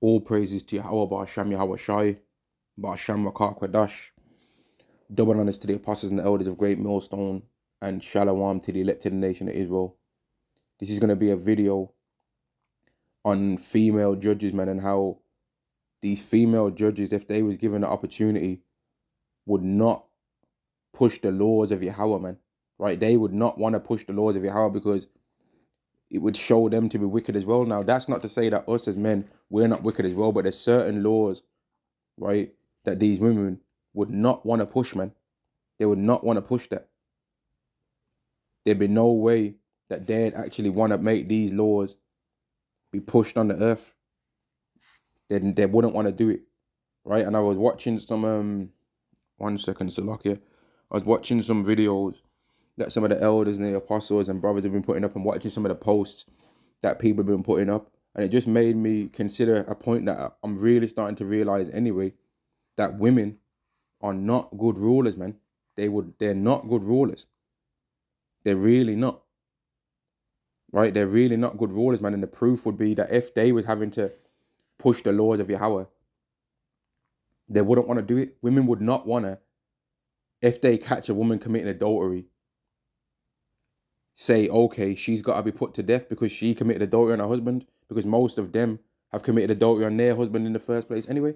All praises to Yahweh Ba'asham Yahweh Shai, Ba'asham Rakar Kwadash. Double honors to the apostles and the elders of Great Millstone, and Shalom to the elected nation of Israel. This is going to be a video on female judges, man, and how these female judges, if they was given the opportunity, would not push the laws of Yahweh, man. Right? They would not want to push the laws of Yahweh because it would show them to be wicked as well. Now, that's not to say that us as men, we're not wicked as well, but there's certain laws, right, that these women would not want to push, man. They would not want to push that. There'd be no way that they'd actually want to make these laws be pushed on the earth. They, they wouldn't want to do it, right? And I was watching some, um, one second, it. I was watching some videos that some of the elders and the apostles and brothers have been putting up and watching some of the posts that people have been putting up. And it just made me consider a point that I'm really starting to realize anyway that women are not good rulers, man. They would they're not good rulers. They're really not. Right? They're really not good rulers, man. And the proof would be that if they was having to push the laws of Yahweh, they wouldn't want to do it. Women would not want to, if they catch a woman committing adultery, say, okay, she's got to be put to death because she committed adultery on her husband, because most of them have committed adultery on their husband in the first place anyway.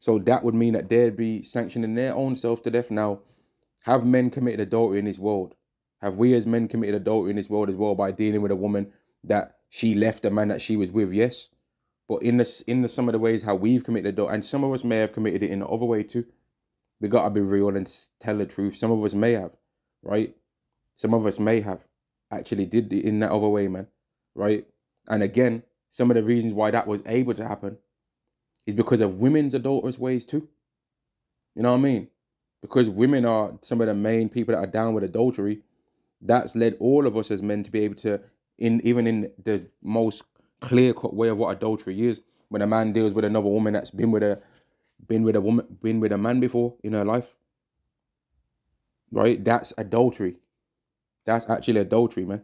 So that would mean that they'd be sanctioning their own self to death. Now, have men committed adultery in this world? Have we as men committed adultery in this world as well by dealing with a woman that she left a man that she was with? Yes. But in the in the, some of the ways how we've committed adultery, and some of us may have committed it in the other way too. We gotta be real and tell the truth. Some of us may have, right? Some of us may have actually did in that other way, man. Right? And again, some of the reasons why that was able to happen is because of women's adulterous ways too. You know what I mean? Because women are some of the main people that are down with adultery. That's led all of us as men to be able to, in even in the most clear cut way of what adultery is, when a man deals with another woman that's been with a been with a woman been with a man before in her life. Right? That's adultery. That's actually adultery, man.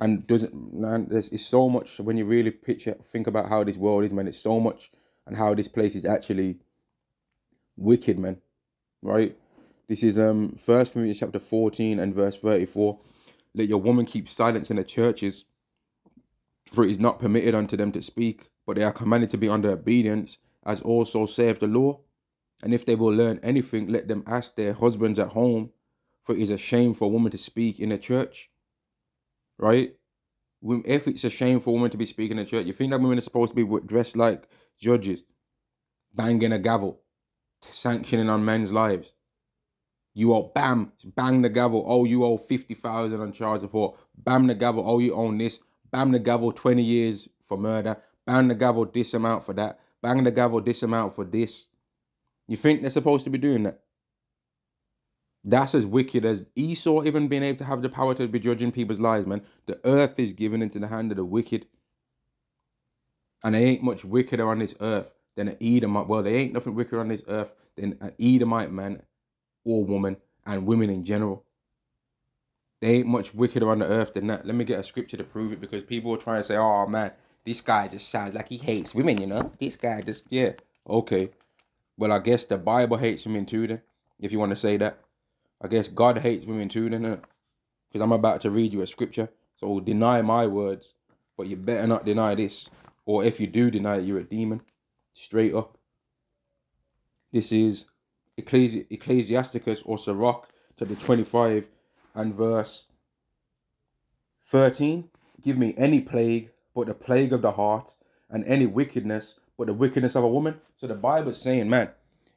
And doesn't man, there's it's so much when you really picture think about how this world is, man, it's so much and how this place is actually wicked, man. Right? This is um first Corinthians chapter 14 and verse 34. Let your woman keep silence in the churches, for it is not permitted unto them to speak, but they are commanded to be under obedience, as also saith the law. And if they will learn anything, let them ask their husbands at home, for it is a shame for a woman to speak in a church, right? If it's a shame for a woman to be speaking in a church, you think that women are supposed to be dressed like judges, banging a gavel, sanctioning on men's lives. You all bam, bang the gavel. Oh, you owe 50,000 on child support. Bam the gavel. Oh, you own this. Bam the gavel, 20 years for murder. Bang the gavel, this amount for that. Bang the gavel, this amount for this. You think they're supposed to be doing that? That's as wicked as Esau even being able to have the power to be judging people's lives, man. The earth is given into the hand of the wicked. And they ain't much wickeder on this earth than an Edomite. Well, they ain't nothing wickeder on this earth than an Edomite man or woman and women in general. They ain't much wickeder on the earth than that. Let me get a scripture to prove it because people are trying to say, oh man, this guy just sounds like he hates women, you know? This guy just, yeah, okay. Well, I guess the Bible hates women too then, if you want to say that. I guess God hates women too, doesn't it? Because I'm about to read you a scripture. So deny my words, but you better not deny this. Or if you do deny it, you're a demon. Straight up. This is Ecclesi- Ecclesiasticus or Sirach, chapter 25 and verse 13. Give me any plague but the plague of the heart, and any wickedness but the wickedness of a woman. So the Bible's saying, man,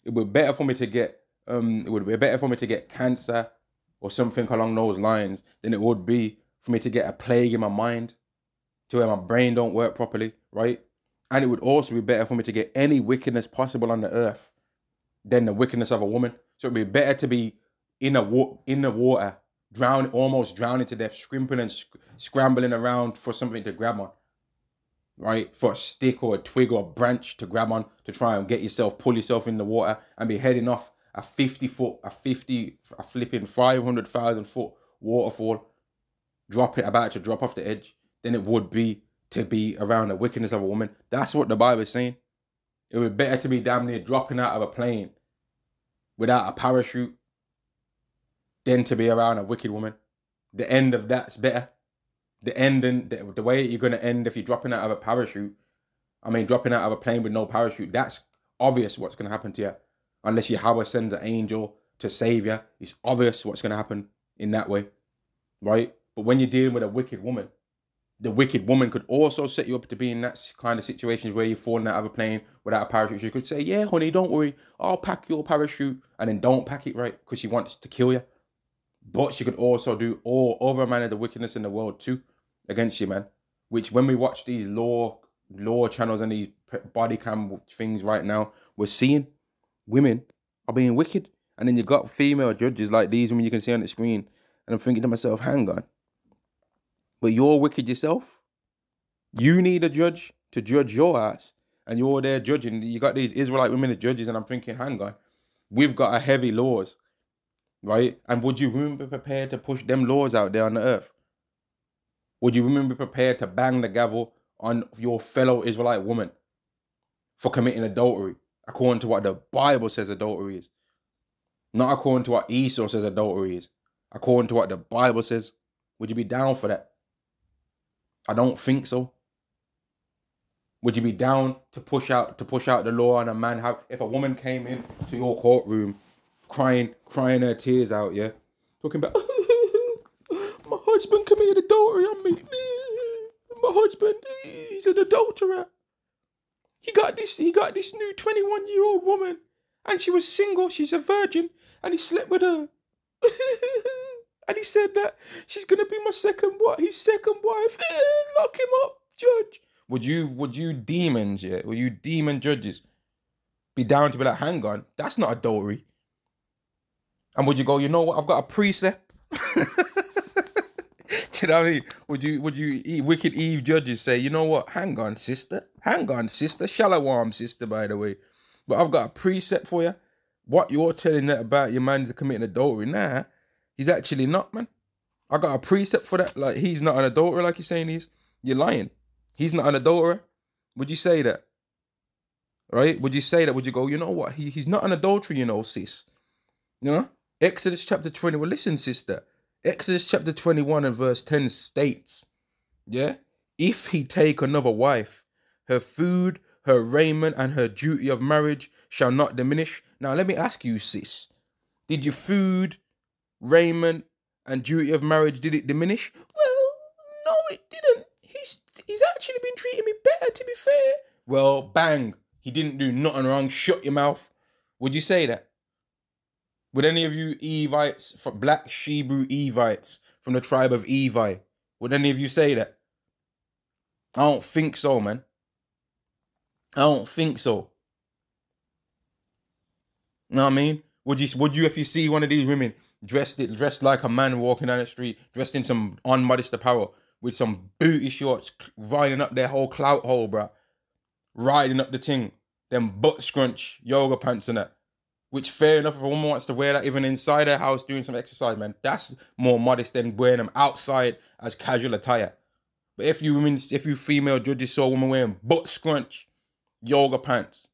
it would be better for me to get um, it would be better for me to get cancer or something along those lines than it would be for me to get a plague in my mind to where my brain don't work properly, right? And it would also be better for me to get any wickedness possible on the earth than the wickedness of a woman. So it'd be better to be in a in the water, drown, almost drowning to death, scrimping and sc scrambling around for something to grab on, right? For a stick or a twig or a branch to grab on to try and get yourself, pull yourself in the water and be heading off a 50 foot, a 50, a flipping 500,000 foot waterfall, drop it, about to drop off the edge, than it would be to be around the wickedness of a woman. That's what the Bible is saying. It would be better to be damn near dropping out of a plane without a parachute than to be around a wicked woman. The end of that's better. The ending, the, the way you're going to end if you're dropping out of a parachute, I mean, dropping out of a plane with no parachute, that's obvious what's going to happen to you unless Yahweh sends an angel to save you, it's obvious what's going to happen in that way, right? But when you're dealing with a wicked woman, the wicked woman could also set you up to be in that kind of situations where you are falling out of a plane without a parachute. She could say, "Yeah, honey, don't worry, I'll pack your parachute," and then don't pack it right because she wants to kill you. But she could also do all other manner of wickedness in the world too against you, man. Which when we watch these law law channels and these body cam things right now, we're seeing women are being wicked. And then you got female judges like these women you can see on the screen. And I'm thinking to myself, hang on. But you're wicked yourself. You need a judge to judge your ass. And you're there judging. You got these Israelite women as judges. And I'm thinking, hang on. We've got a heavy laws. Right? And would you women be prepared to push them laws out there on the earth? Would you women be prepared to bang the gavel on your fellow Israelite woman for committing adultery? according to what the Bible says adultery is. Not according to what Esau says adultery is. According to what the Bible says. Would you be down for that? I don't think so. Would you be down to push out to push out the law and a man have if a woman came in to your courtroom crying, crying her tears out, yeah? Talking about my husband committed adultery on me. My husband, he's an adulterer. He got this. He got this new twenty-one-year-old woman, and she was single. She's a virgin, and he slept with her. and he said that she's gonna be my second wife. His second wife. Lock him up, judge. Would you? Would you demons? Yeah. Would you demon judges? Be down to be like, hang on, that's not adultery. And would you go? You know what? I've got a precept. you know what I mean? Would you would you wicked Eve judges say, you know what? Hang on, sister. Hang on, sister. Shallow arm, sister, by the way. But I've got a precept for you. What you're telling that about your man to committing adultery. Nah, he's actually not, man. I got a precept for that. Like he's not an adulterer, like you're saying he's. You're lying. He's not an adulterer. Would you say that? Right? Would you say that? Would you go, you know what? He, he's not an adulterer, you know, sis. You know? Exodus chapter 20. Well, listen, sister. Exodus chapter 21 and verse 10 states, yeah, if he take another wife, her food, her raiment, and her duty of marriage shall not diminish. Now, let me ask you, sis, did your food, raiment, and duty of marriage, did it diminish? Well, no, it didn't. He's, he's actually been treating me better, to be fair. Well, bang, he didn't do nothing wrong. Shut your mouth. Would you say that? Would any of you Evites, from black Shebu Evites from the tribe of Evi, would any of you say that? I don't think so, man. I don't think so. You Know what I mean? Would you would you if you see one of these women dressed it dressed like a man walking down the street, dressed in some unmodest apparel with some booty shorts, riding up their whole clout hole, bruh. Riding up the thing. Them butt scrunch yoga pants and that which fair enough if a woman wants to wear that even inside her house doing some exercise, man, that's more modest than wearing them outside as casual attire. But if you women, if you female judges saw a woman wearing butt scrunch yoga pants,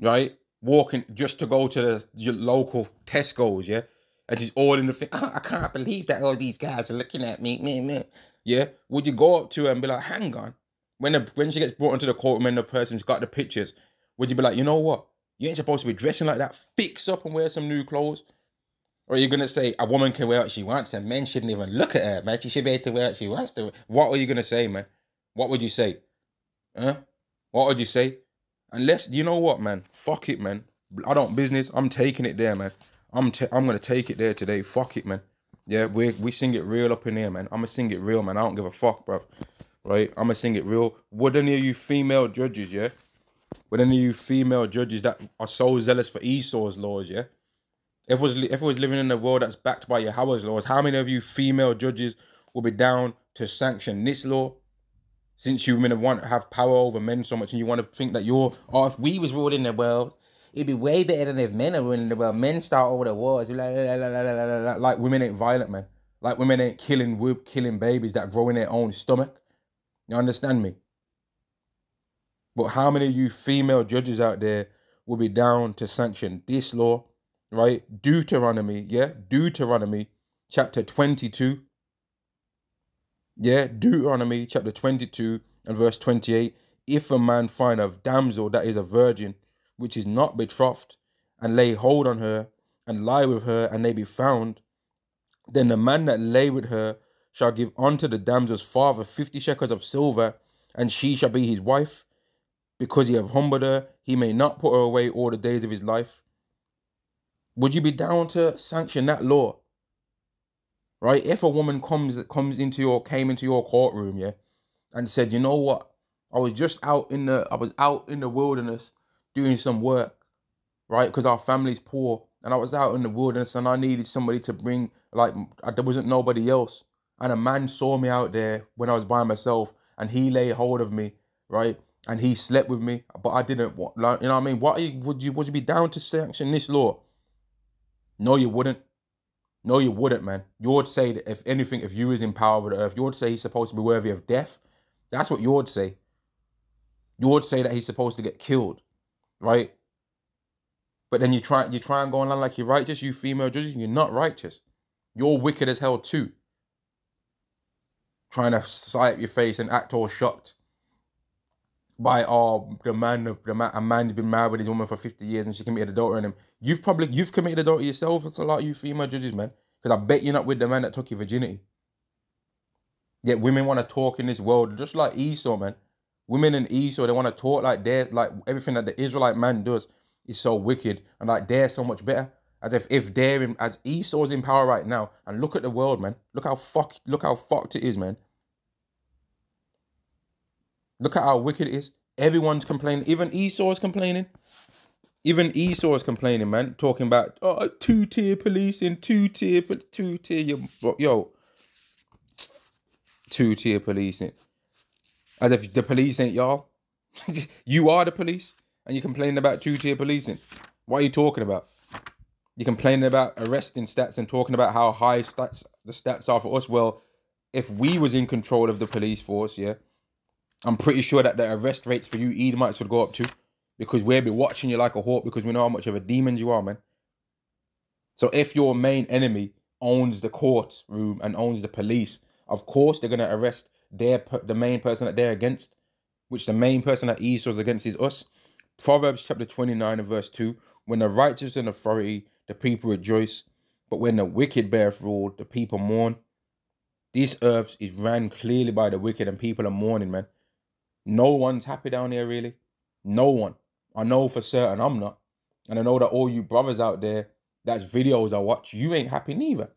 right, walking just to go to the your local Tesco's, yeah, and she's all in the thing, oh, I can't believe that all these guys are looking at me, me, me, yeah, would you go up to her and be like, hang on, when the, when she gets brought into the courtroom and the person's got the pictures, would you be like, you know what? You ain't supposed to be dressing like that. Fix up and wear some new clothes. Or are you going to say a woman can wear what she wants and men shouldn't even look at her, man? She should be able to wear what she wants to. Wear. What are you going to say, man? What would you say? Huh? What would you say? Unless, you know what, man? Fuck it, man. I don't business. I'm taking it there, man. I'm t- I'm going to take it there today. Fuck it, man. Yeah, we we sing it real up in here, man. I'm going to sing it real, man. I don't give a fuck, bruv. Right? I'm going to sing it real. Would any of you female judges, yeah? with any of you female judges that are so zealous for Esau's laws, yeah? If was if it was living in a world that's backed by Yahweh's laws, how many of you female judges will be down to sanction this law? Since you women want have power over men so much, and you want to think that you're, oh, if we was ruling the world, it'd be way better than if men are ruling the world. Men start all the wars, like, like, like women ain't violent, man. Like women ain't killing, whoop, killing babies that grow in their own stomach. You understand me? But how many of you female judges out there will be down to sanction this law, right? Deuteronomy, yeah, Deuteronomy chapter 22. Yeah, Deuteronomy chapter 22 and verse 28. If a man find a damsel that is a virgin, which is not betrothed, and lay hold on her, and lie with her, and they be found, then the man that lay with her shall give unto the damsel's father fifty shekels of silver, and she shall be his wife, because he have humbled her, he may not put her away all the days of his life. Would you be down to sanction that law? Right? If a woman comes comes into your came into your courtroom, yeah, and said, you know what? I was just out in the I was out in the wilderness doing some work, right? Because our family's poor, and I was out in the wilderness, and I needed somebody to bring. Like there wasn't nobody else, and a man saw me out there when I was by myself, and he lay hold of me, right? and he slept with me, but I didn't. What like, you know what I mean? Why would you would you be down to sanction this law? No, you wouldn't. No, you wouldn't, man. You would say that if anything, if you was in power over the earth, you would say he's supposed to be worthy of death. That's what you would say. You would say that he's supposed to get killed, right? But then you try you try and go online like you're righteous, you female judges, you're not righteous. You're wicked as hell too. Trying to side up your face and act all shocked by oh the man the man a man's been married with his woman for 50 years and she committed adultery on him. You've probably you've committed adultery yourself. It's a lot you female judges, man. Because I bet you're not with the man that took your virginity. Yet women want to talk in this world just like Esau, man. Women in Esau, they want to talk like they're like everything that the Israelite man does is so wicked and like they're so much better. As if if they're in, as Esau's in power right now, and look at the world, man. Look how fuck look how fucked it is, man. Look at how wicked it is. Everyone's complaining. Even Esau is complaining. Even Esau is complaining, man. Talking about oh, two tier policing, two tier, two tier. Yo, yo. two tier policing. As if the police ain't y'all. you are the police, and you're complaining about two tier policing. What are you talking about? You're complaining about arresting stats and talking about how high stats the stats are for us. Well, if we was in control of the police force, yeah, I'm pretty sure that the arrest rates for you Edomites would go up too. Because we'll be watching you like a hawk because we know how much of a demon you are, man. So if your main enemy owns the courtroom and owns the police, of course they're going to arrest their the main person that they're against, which the main person that Esau is against is us. Proverbs chapter 29 and verse 2, when the righteous in authority, the people rejoice, but when the wicked bear rule, the people mourn. This earth is ran clearly by the wicked and people are mourning, man. No one's happy down here, really. No one. I know for certain I'm not. And I know that all you brothers out there, that's videos I watch, you ain't happy neither.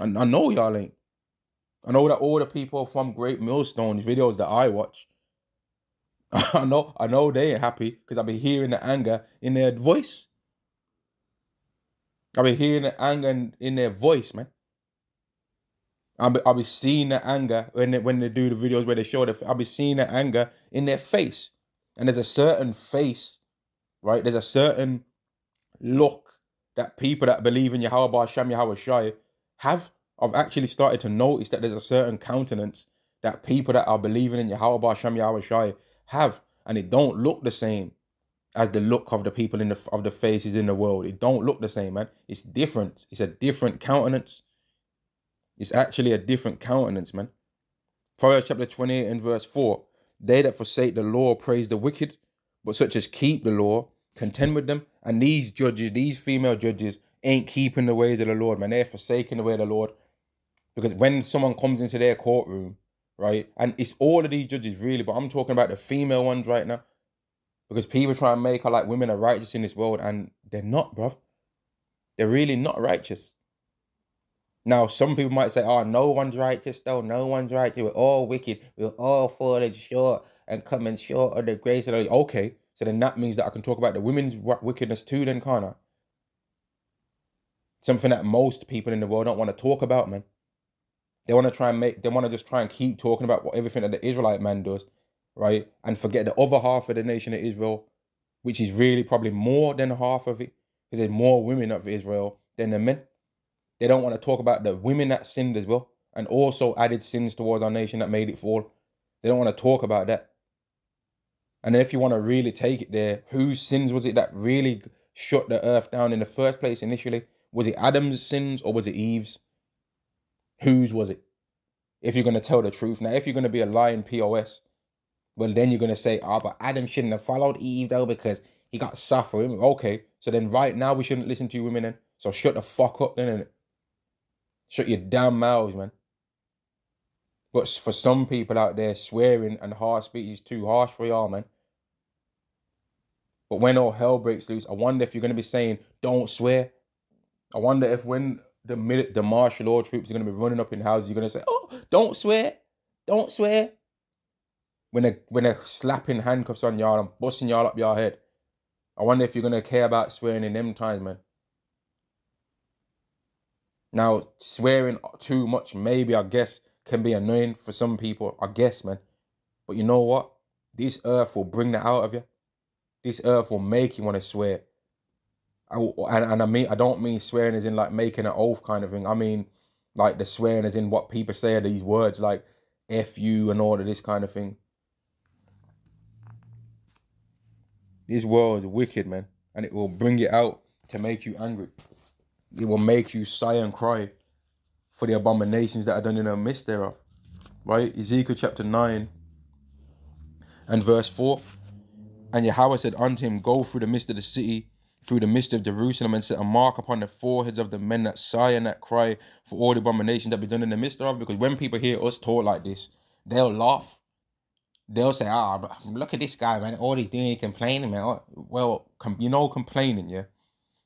And I know y'all ain't. I know that all the people from Great Millstones videos that I watch, I know, I know they ain't happy because I've been hearing the anger in their voice. I've been hearing the anger in, in their voice, man. I'll be, I'll be seeing the anger when they, when they do the videos where they show the. I'll be seeing the anger in their face, and there's a certain face, right? There's a certain look that people that believe in Yahweh Bar Yahweh Shai have. I've actually started to notice that there's a certain countenance that people that are believing in Yahweh Bar Yahweh Shai have, and it don't look the same as the look of the people in the of the faces in the world. It don't look the same, man. It's different. It's a different countenance. It's actually a different countenance, man. Proverbs chapter 28 and verse 4 They that forsake the law praise the wicked, but such as keep the law contend with them. And these judges, these female judges, ain't keeping the ways of the Lord, man. They're forsaking the way of the Lord. Because when someone comes into their courtroom, right, and it's all of these judges really, but I'm talking about the female ones right now. Because people try and make her like women are righteous in this world, and they're not, bruv. They're really not righteous. Now, some people might say, oh, no one's righteous, though. No one's righteous. We're all wicked. We're all falling short and coming short of the grace of the Okay, so then that means that I can talk about the women's wickedness too, then, can't I? Something that most people in the world don't want to talk about, man. They want to try and make, they want to just try and keep talking about what, everything that the Israelite man does, right? And forget the other half of the nation of Israel, which is really probably more than half of it. There's more women of Israel than the men. They don't want to talk about the women that sinned as well and also added sins towards our nation that made it fall. They don't want to talk about that. And if you want to really take it there, whose sins was it that really shut the earth down in the first place initially? Was it Adam's sins or was it Eve's? Whose was it? If you're going to tell the truth. Now, if you're going to be a lying POS, well, then you're going to say, ah, oh, but Adam shouldn't have followed Eve though because he got suffering. Okay, so then right now we shouldn't listen to you women then. So shut the fuck up then. Shut your damn mouths, man. But for some people out there, swearing and harsh speech is too harsh for y'all, man. But when all hell breaks loose, I wonder if you're going to be saying, don't swear. I wonder if when the the martial law troops are going to be running up in houses, you're going to say, oh, don't swear. Don't swear. When they're, when they're slapping handcuffs on y'all and busting y'all up your head. I wonder if you're going to care about swearing in them times, man. Now, swearing too much, maybe, I guess, can be annoying for some people. I guess, man. But you know what? This earth will bring that out of you. This earth will make you want to swear. I, and, and I mean, I don't mean swearing as in like making an oath kind of thing. I mean, like the swearing as in what people say are these words like F you and all of this kind of thing. This world is wicked, man. And it will bring it out to make you angry it will make you sigh and cry for the abominations that are done in the midst thereof. Right? Ezekiel chapter 9 and verse 4. And Yahweh said unto him, Go through the midst of the city, through the midst of Jerusalem, and set a mark upon the foreheads of the men that sigh and that cry for all the abominations that be done in the midst thereof. Because when people hear us talk like this, they'll laugh. They'll say, ah, look at this guy, man. All he's doing is complaining, man. Well, you know complaining, yeah?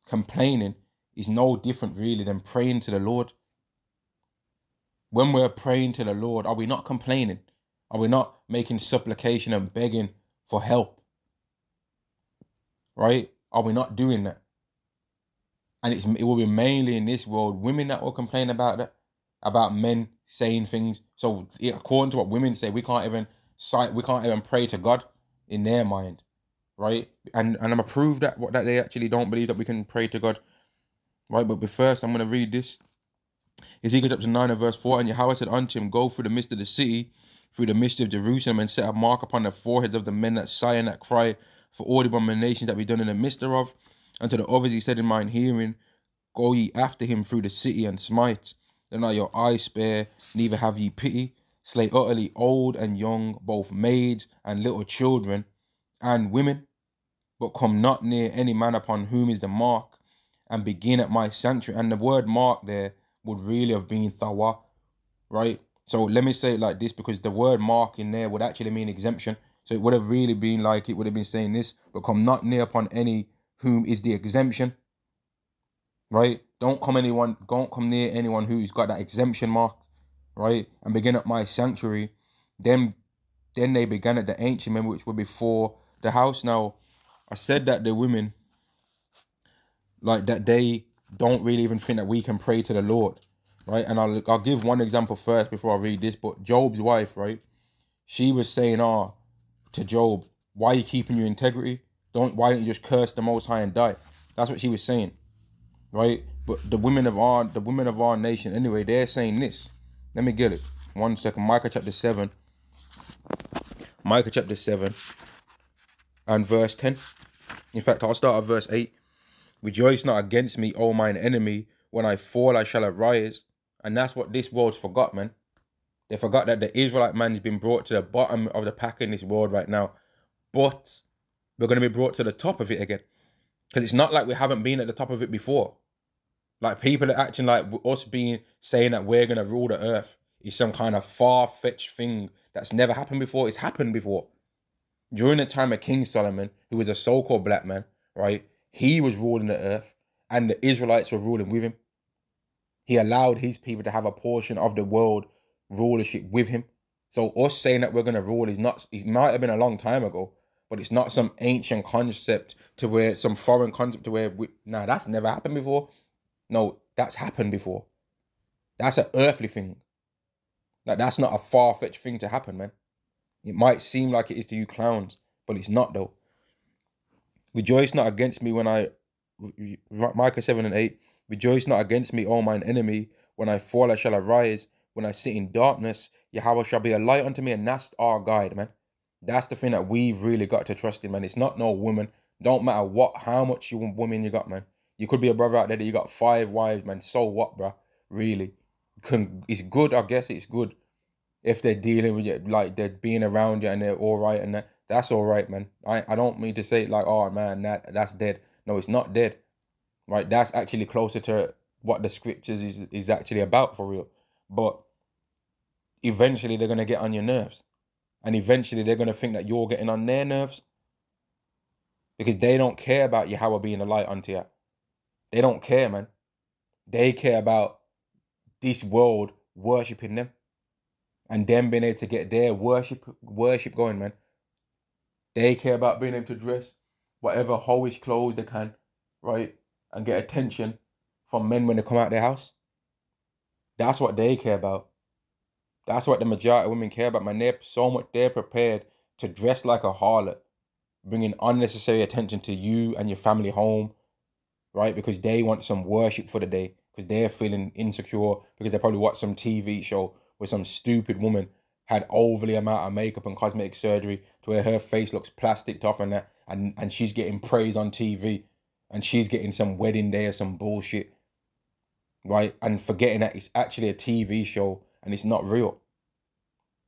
Complaining is no different really than praying to the Lord. When we're praying to the Lord, are we not complaining? Are we not making supplication and begging for help? Right? Are we not doing that? And it's it will be mainly in this world women that will complain about that, about men saying things. So according to what women say, we can't even cite, we can't even pray to God in their mind, right? And and I'm approved that what that they actually don't believe that we can pray to God Right, but, but first I'm going to read this. Ezekiel chapter 9 and verse 4, And Yahweh said unto him, Go through the midst of the city, through the midst of Jerusalem, and set a mark upon the foreheads of the men that sigh and that cry for all the abominations that be done in the midst thereof. to the others he said in mine hearing, Go ye after him through the city and smite. Then are your eyes spare, neither have ye pity. Slay utterly old and young, both maids and little children and women. But come not near any man upon whom is the mark, and begin at my sanctuary. And the word mark there would really have been thawa, right? So let me say it like this because the word mark in there would actually mean exemption. So it would have really been like it would have been saying this, but come not near upon any whom is the exemption, right? Don't come anyone, don't come near anyone who's got that exemption mark, right? And begin at my sanctuary. Then then they began at the ancient men, which were before the house. Now I said that the women like that they don't really even think that we can pray to the Lord, right? And I'll I'll give one example first before I read this. But Job's wife, right? She was saying, "Ah, to Job, why are you keeping your integrity? Don't why don't you just curse the Most High and die?" That's what she was saying, right? But the women of our the women of our nation, anyway, they're saying this. Let me get it. One second, Micah chapter seven. Micah chapter seven and verse ten. In fact, I'll start at verse eight. Rejoice not against me, O mine enemy. When I fall, I shall arise. And that's what this world's forgot, man. They forgot that the Israelite man has been brought to the bottom of the pack in this world right now. But we're going to be brought to the top of it again. Because it's not like we haven't been at the top of it before. Like people are acting like us being saying that we're going to rule the earth is some kind of far fetched thing that's never happened before. It's happened before. During the time of King Solomon, who was a so called black man, right? He was ruling the earth, and the Israelites were ruling with him. He allowed his people to have a portion of the world rulership with him. So us saying that we're going to rule is not, it might have been a long time ago, but it's not some ancient concept to where, some foreign concept to where, we, nah, that's never happened before. No, that's happened before. That's an earthly thing. Like, that's not a far-fetched thing to happen, man. It might seem like it is to you clowns, but it's not, though. Rejoice not against me when I, Micah 7 and 8, rejoice not against me, O mine enemy. When I fall, I shall arise. When I sit in darkness, Yahweh shall be a light unto me, and that's our guide, man. That's the thing that we've really got to trust in, man. It's not no woman. Don't matter what, how much you women you got, man. You could be a brother out there that you got five wives, man. So what, bruh? Really? Can, it's good, I guess it's good if they're dealing with you, like they're being around you and they're all right and that. That's all right, man. I, I don't mean to say like, oh man, that that's dead. No, it's not dead. Right? That's actually closer to what the scriptures is, is actually about for real. But eventually they're gonna get on your nerves. And eventually they're gonna think that you're getting on their nerves. Because they don't care about you. How Yahweh being a light unto you. They don't care, man. They care about this world worshipping them. And them being able to get their worship worship going, man. They care about being able to dress whatever hoish clothes they can, right? And get attention from men when they come out their house. That's what they care about. That's what the majority of women care about, man. They're so much they're prepared to dress like a harlot, bringing unnecessary attention to you and your family home, right? Because they want some worship for the day, because they're feeling insecure, because they probably watch some TV show with some stupid woman had overly amount of makeup and cosmetic surgery to where her face looks plasticked off and that and, and she's getting praise on TV and she's getting some wedding day or some bullshit. Right? And forgetting that it's actually a TV show and it's not real.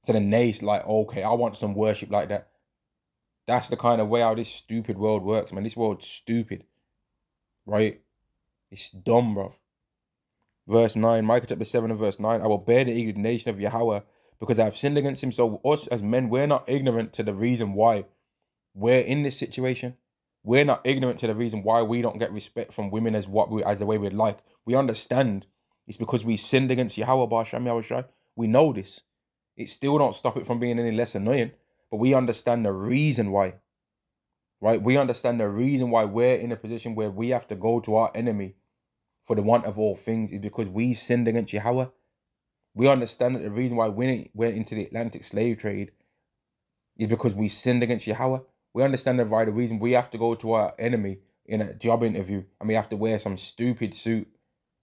So the nays like, okay, I want some worship like that. That's the kind of way how this stupid world works, man. This world's stupid. Right? It's dumb, bruv. Verse 9, Micah chapter 7 and verse 9. I will bear the indignation of Yahweh because I have sinned against him. So, us as men, we're not ignorant to the reason why we're in this situation. We're not ignorant to the reason why we don't get respect from women as what we, as the way we'd like. We understand it's because we sinned against Yahweh Basham We know this. It still don't stop it from being any less annoying, but we understand the reason why. Right? We understand the reason why we're in a position where we have to go to our enemy for the want of all things is because we sinned against Yahweh. We understand that the reason why we went into the Atlantic slave trade is because we sinned against Yahweh. We understand that why the reason we have to go to our enemy in a job interview and we have to wear some stupid suit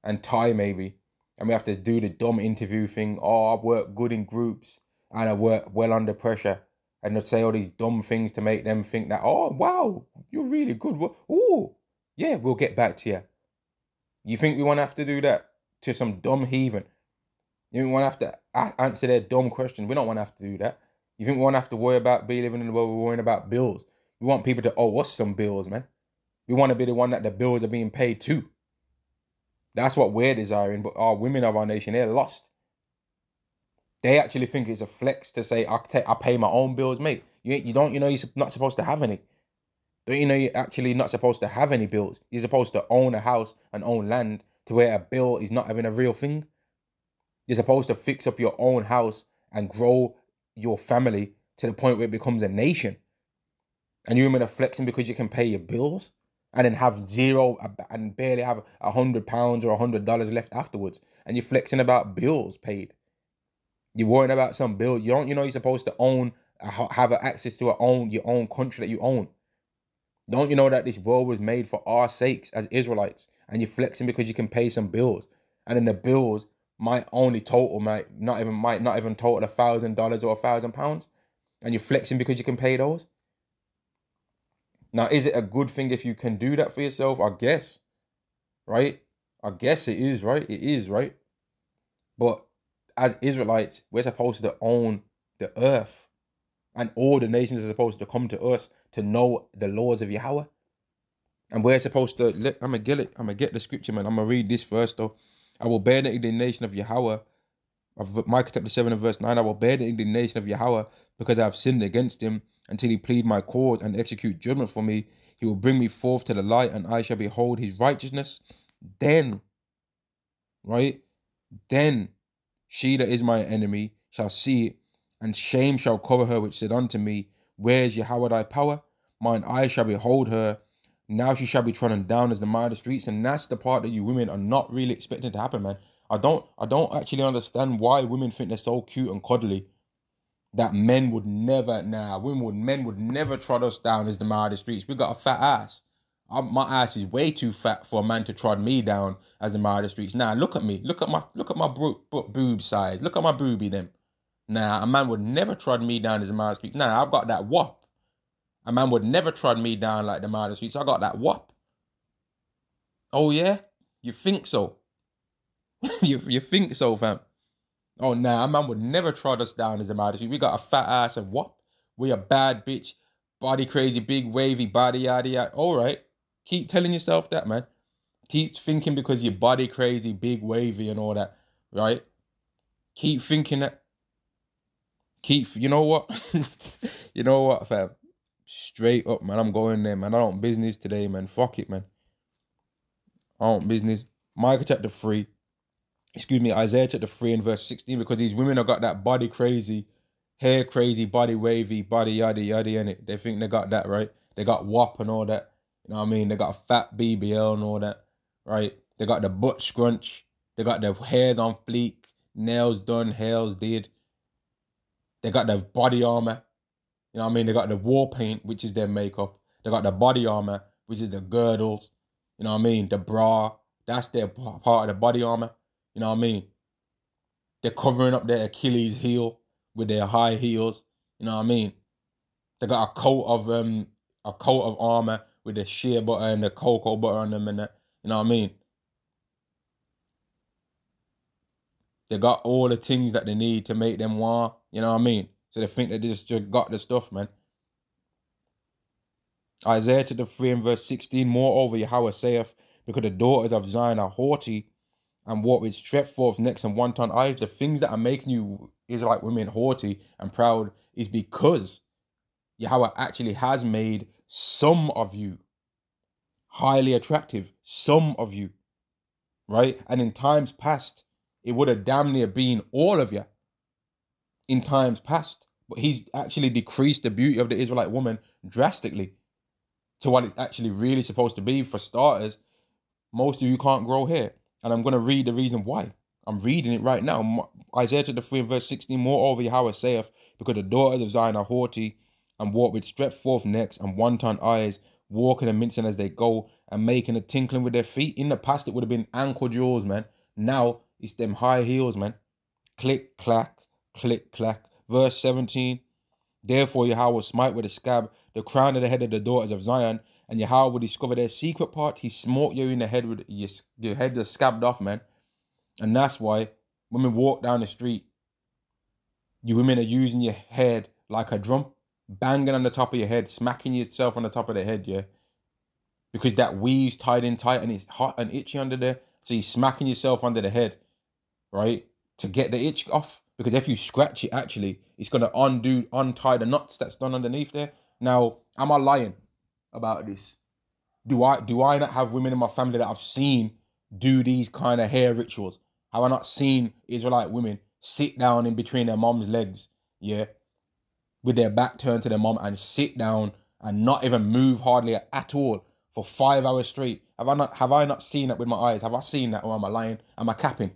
and tie maybe and we have to do the dumb interview thing. Oh, I work good in groups and I work well under pressure. And they say all these dumb things to make them think that, oh, wow, you're really good. Oh, yeah, we'll get back to you. You think we want to have to do that to some dumb heathen? You want to have to answer their dumb question. We don't want to have to do that. You think we want to have to worry about be living in the world we're worrying about bills? We want people to, oh, what's some bills, man? We want to be the one that the bills are being paid to. That's what we're desiring, but our women of our nation, they're lost. They actually think it's a flex to say, I, take, I pay my own bills, mate. You, you don't, you know, you're not supposed to have any. Don't you know you're actually not supposed to have any bills? You're supposed to own a house and own land to where a bill is not having a real thing. You're supposed to fix up your own house and grow your family to the point where it becomes a nation. And you're in a flexing because you can pay your bills and then have zero and barely have a hundred pounds or a hundred dollars left afterwards. And you're flexing about bills paid. You're worrying about some bill. You don't, you know, you're supposed to own, have access to own your own country that you own. Don't you know that this world was made for our sakes as Israelites? And you're flexing because you can pay some bills. And then the bills might only total might not even might not even total a thousand dollars or a thousand pounds, and you're flexing because you can pay those. Now, is it a good thing if you can do that for yourself? I guess, right? I guess it is, right? It is, right? But as Israelites, we're supposed to own the earth, and all the nations are supposed to come to us to know the laws of Yahweh. And we're supposed to. Let, I'm gonna get it. I'm gonna get the scripture, man. I'm gonna read this first though. I will bear the indignation of Yahweh. Of Micah chapter 7 and verse 9, I will bear the indignation of Yahweh because I have sinned against him until he plead my cause and execute judgment for me. He will bring me forth to the light and I shall behold his righteousness. Then, right? Then she that is my enemy shall see it, and shame shall cover her which said unto me, Where is Yahweh thy power? Mine eyes shall behold her, now she shall be trodden down as the mire of the streets, and that's the part that you women are not really expecting to happen, man. I don't, I don't actually understand why women think they're so cute and cuddly that men would never, nah, women would, men would never trod us down as the mire of the streets. We got a fat ass. I, my ass is way too fat for a man to trod me down as the mire of the streets. Now nah, look at me, look at my, look at my bro- bro- boob size, look at my boobie them. Nah, a man would never trod me down as the mire of the streets. Nah, I've got that what a man would never trod me down like the man the streets. I got that whop. Oh yeah? You think so? you, you think so, fam? Oh nah, a man would never trod us down as the man the streets. We got a fat ass and whop. We a bad bitch. Body crazy, big wavy, body yada yada. All right. Keep telling yourself that, man. Keep thinking because you're body crazy, big wavy and all that, right? Keep thinking that. Keep, you know what? you know what, fam? straight up, man. I'm going there, man. I don't business today, man. Fuck it, man. I don't business. Micah chapter 3. Excuse me, Isaiah chapter 3 and verse 16, because these women have got that body crazy, hair crazy, body wavy, body yada yada And it. They think they got that, right? They got WAP and all that. You know what I mean? They got a fat BBL and all that, right? They got the butt scrunch. They got their hairs on fleek, nails done, hairs did. They got their body armor. You know what I mean? They got the war paint, which is their makeup. They got the body armor, which is the girdles. You know what I mean? The bra, that's their part of the body armor. You know what I mean? They're covering up their Achilles heel with their high heels. You know what I mean? They got a coat of um a coat of armor with the shea butter and the cocoa butter on them and that. You know what I mean? They got all the things that they need to make them war. You know what I mean? So they think they just, just got the stuff, man. Isaiah to the 3 and verse 16, Moreover, Yahweh saith, Because the daughters of Zion are haughty, and walk with stretched forth necks and wanton eyes. The things that are making you Israelite women haughty and proud is because Yahweh actually has made some of you highly attractive, some of you, right? And in times past, it would have damn near been all of you in times past. But he's actually decreased the beauty of the Israelite woman drastically to what it's actually really supposed to be. For starters, most of you can't grow hair. And I'm going to read the reason why. I'm reading it right now. Isaiah chapter 3 and verse 16. Moreover, Yahweh saith, Because the daughters of Zion are haughty, and walk with stretched forth necks and wanton eyes, walking and mincing as they go, and making a tinkling with their feet. In the past, it would have been ankle jewels, man. Now, it's them high heels, man. Click, clack, click, clack verse 17. Therefore Yahweh will smite with a scab the crown of the head of the daughters of Zion, and Yahweh will discover their secret part. He smote you in the head with your, your head is scabbed off, man. And that's why women walk down the street, you women are using your head like a drum, banging on the top of your head, smacking yourself on the top of the head, yeah. Because that weave's tied in tight and it's hot and itchy under there. So you're smacking yourself under the head, right? To get the itch off because if you scratch it, actually, it's going to undo, untie the knots that's done underneath there. Now, am I lying about this? Do I do I not have women in my family that I've seen do these kind of hair rituals? Have I not seen Israelite women sit down in between their mom's legs, yeah, with their back turned to their mom and sit down and not even move hardly at all for five hours straight? Have I not have I not seen that with my eyes? Have I seen that or am I lying? Am I capping?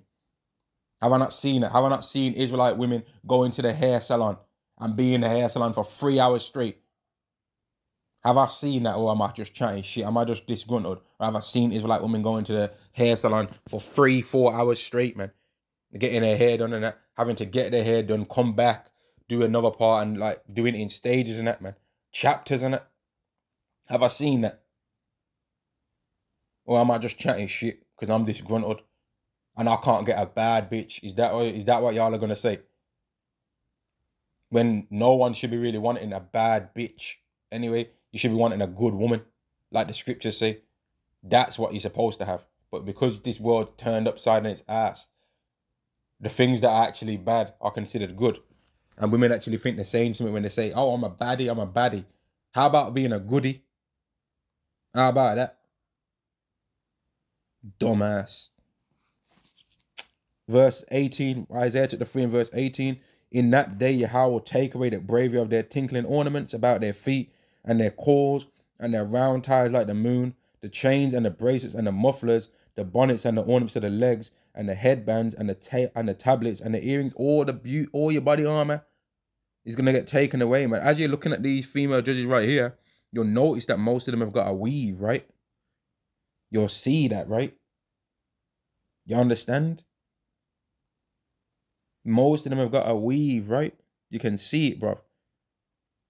Have I not seen it? Have I not seen Israelite women going to the hair salon and be in the hair salon for three hours straight? Have I seen that, or am I just chatting shit? Am I just disgruntled? Or have I seen Israelite women going to the hair salon for three, four hours straight, man? Getting their hair done and that, having to get their hair done, come back, do another part, and like doing it in stages and that, man. Chapters and that. Have I seen that? Or am I just chatting shit because I'm disgruntled? and I can't get a bad bitch. Is that is that what y'all are gonna say? When no one should be really wanting a bad bitch. Anyway, you should be wanting a good woman, like the scriptures say. That's what you're supposed to have. But because this world turned upside on its ass, the things that are actually bad are considered good. And women actually think they're saying something when they say, oh, I'm a baddie, I'm a baddie. How about being a goody? How about that? Dumbass verse 18, Isaiah chapter 3 and verse 18. In that day, Yahweh will take away the bravery of their tinkling ornaments about their feet and their cords and their round ties like the moon, the chains and the bracelets and the mufflers, the bonnets and the ornaments of the legs and the headbands and the ta- and the tablets and the earrings, all the be- all your body armor is gonna get taken away, man. As you're looking at these female judges right here, you'll notice that most of them have got a weave, right? You'll see that, right? You understand? Most of them have got a weave, right? You can see it, bro.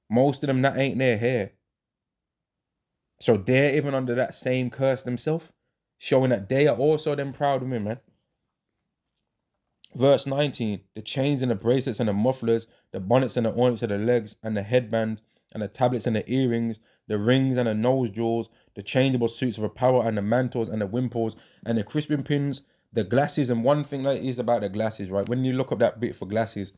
Most of them that ain't their hair. So they're even under that same curse themselves, showing that they are also them proud women, man. Verse 19, the chains and the bracelets and the mufflers, the bonnets and the ornaments of the legs and the headbands and the tablets and the earrings, the rings and the nose jewels, the changeable suits of apparel and the mantles and the wimples and the crisping pins the glasses and one thing that is about the glasses right when you look up that bit for glasses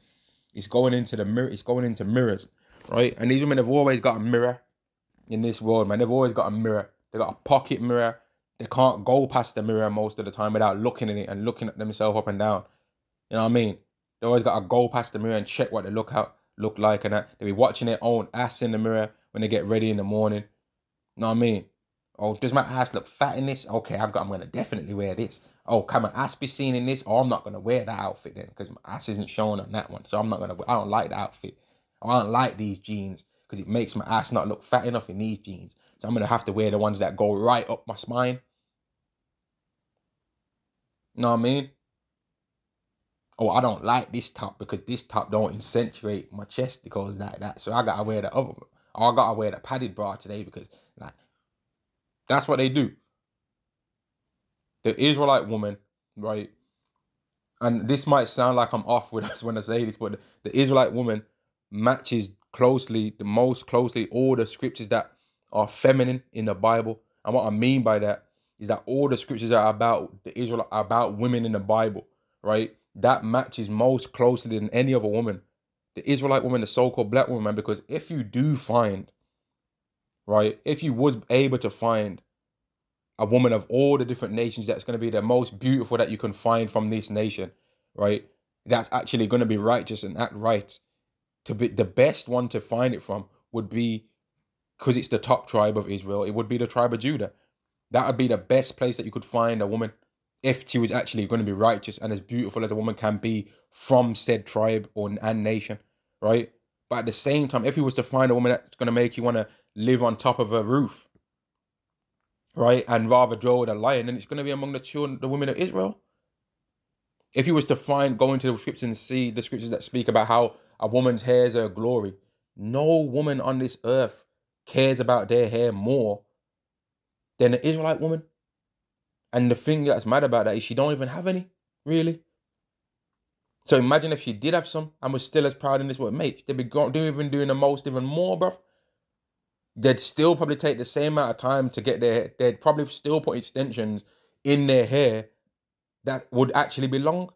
it's going into the mirror it's going into mirrors right and these women have always got a mirror in this world man they've always got a mirror they got a pocket mirror they can't go past the mirror most of the time without looking in it and looking at themselves up and down you know what i mean they always got to go past the mirror and check what they look out look like and that they be watching their own ass in the mirror when they get ready in the morning you know what i mean Oh, does my ass look fat in this? Okay, i I'm going to definitely wear this. Oh, can my ass be seen in this? Oh, I'm not going to wear that outfit then because my ass isn't showing on that one. So I'm not going to, I don't like the outfit. I don't like these jeans because it makes my ass not look fat enough in these jeans. So I'm going to have to wear the ones that go right up my spine. Know what I mean? Oh, I don't like this top because this top don't accentuate my chest because like that. So I gotta wear the other. Oh, I gotta wear the padded bra today because like that's what they do. The Israelite woman, right? And this might sound like I'm off with us when I say this, but the Israelite woman matches closely, the most closely, all the scriptures that are feminine in the Bible. And what I mean by that is that all the scriptures are about the Israel about women in the Bible, right? That matches most closely than any other woman. The Israelite woman, the so-called black woman, because if you do find right? If you was able to find a woman of all the different nations that's going to be the most beautiful that you can find from this nation, right? That's actually going to be righteous and act right. To be the best one to find it from would be because it's the top tribe of Israel. It would be the tribe of Judah. That would be the best place that you could find a woman if she was actually going to be righteous and as beautiful as a woman can be from said tribe or and nation, right? But at the same time, if you was to find a woman that's going to make you want to live on top of a roof, right, and rather dwell with a lion, then it's going to be among the children, the women of Israel. If you was to find, go into the scriptures and see the scriptures that speak about how a woman's hair is her glory, no woman on this earth cares about their hair more than an Israelite woman. And the thing that's mad about that is she don't even have any, really. So imagine if she did have some and was still as proud in this world. Mate, they'd be going, doing even doing the most even more, bruv they'd still probably take the same amount of time to get there. they'd probably still put extensions in their hair that would actually be long.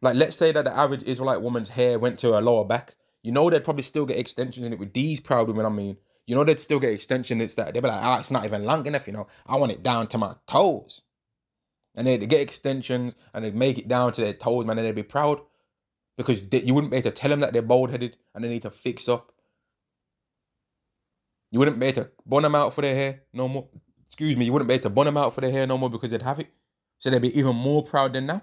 Like let's say that the average Israelite woman's hair went to her lower back. You know they'd probably still get extensions in it with these proud women, I mean. You know they'd still get extensions. It's that they'd be like, ah, oh, it's not even long enough, you know. I want it down to my toes. And they'd get extensions and they'd make it down to their toes, man, and they'd be proud. Because they, you wouldn't be able to tell them that they're bald headed and they need to fix up. You wouldn't be able to burn them out for their hair no more. Excuse me, you wouldn't be able to burn them out for their hair no more because they'd have it. So they'd be even more proud than now.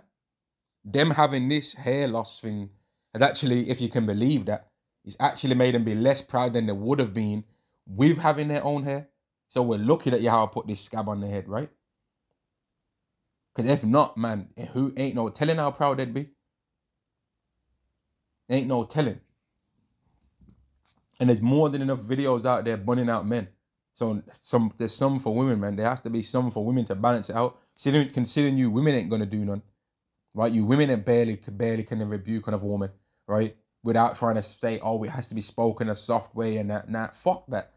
Them having this hair loss thing has actually, if you can believe that, it's actually made them be less proud than they would have been with having their own hair. So we're lucky that I put this scab on their head, right? Because if not, man, who ain't no telling how proud they'd be. Ain't no telling. And there's more than enough videos out there burning out men. So some there's some for women, man. There has to be some for women to balance it out. Considering, considering you women ain't gonna do none, right? You women are barely barely can rebuke another woman, right? Without trying to say, oh, it has to be spoken a soft way and that, nah, fuck that.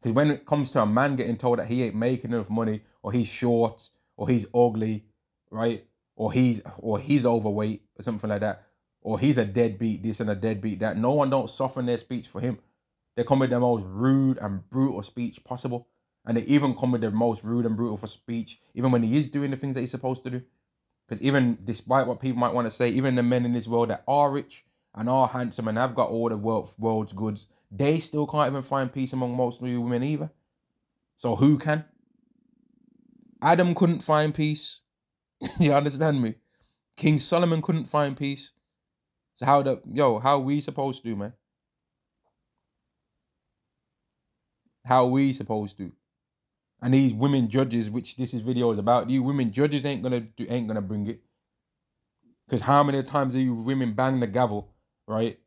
Because when it comes to a man getting told that he ain't making enough money, or he's short, or he's ugly, right, or he's or he's overweight, or something like that, or he's a deadbeat, this and a deadbeat that. No one don't soften their speech for him. They come with the most rude and brutal speech possible. And they even come with the most rude and brutal for speech, even when he is doing the things that he's supposed to do. Because even despite what people might want to say, even the men in this world that are rich and are handsome and have got all the world's goods, they still can't even find peace among most new women either. So who can? Adam couldn't find peace. you understand me? King Solomon couldn't find peace. So how the yo, how we supposed to, man? How we supposed to? And these women judges, which this is video is about, these women judges ain't gonna do, ain't gonna bring it. Cause how many times are you women banging the gavel, right?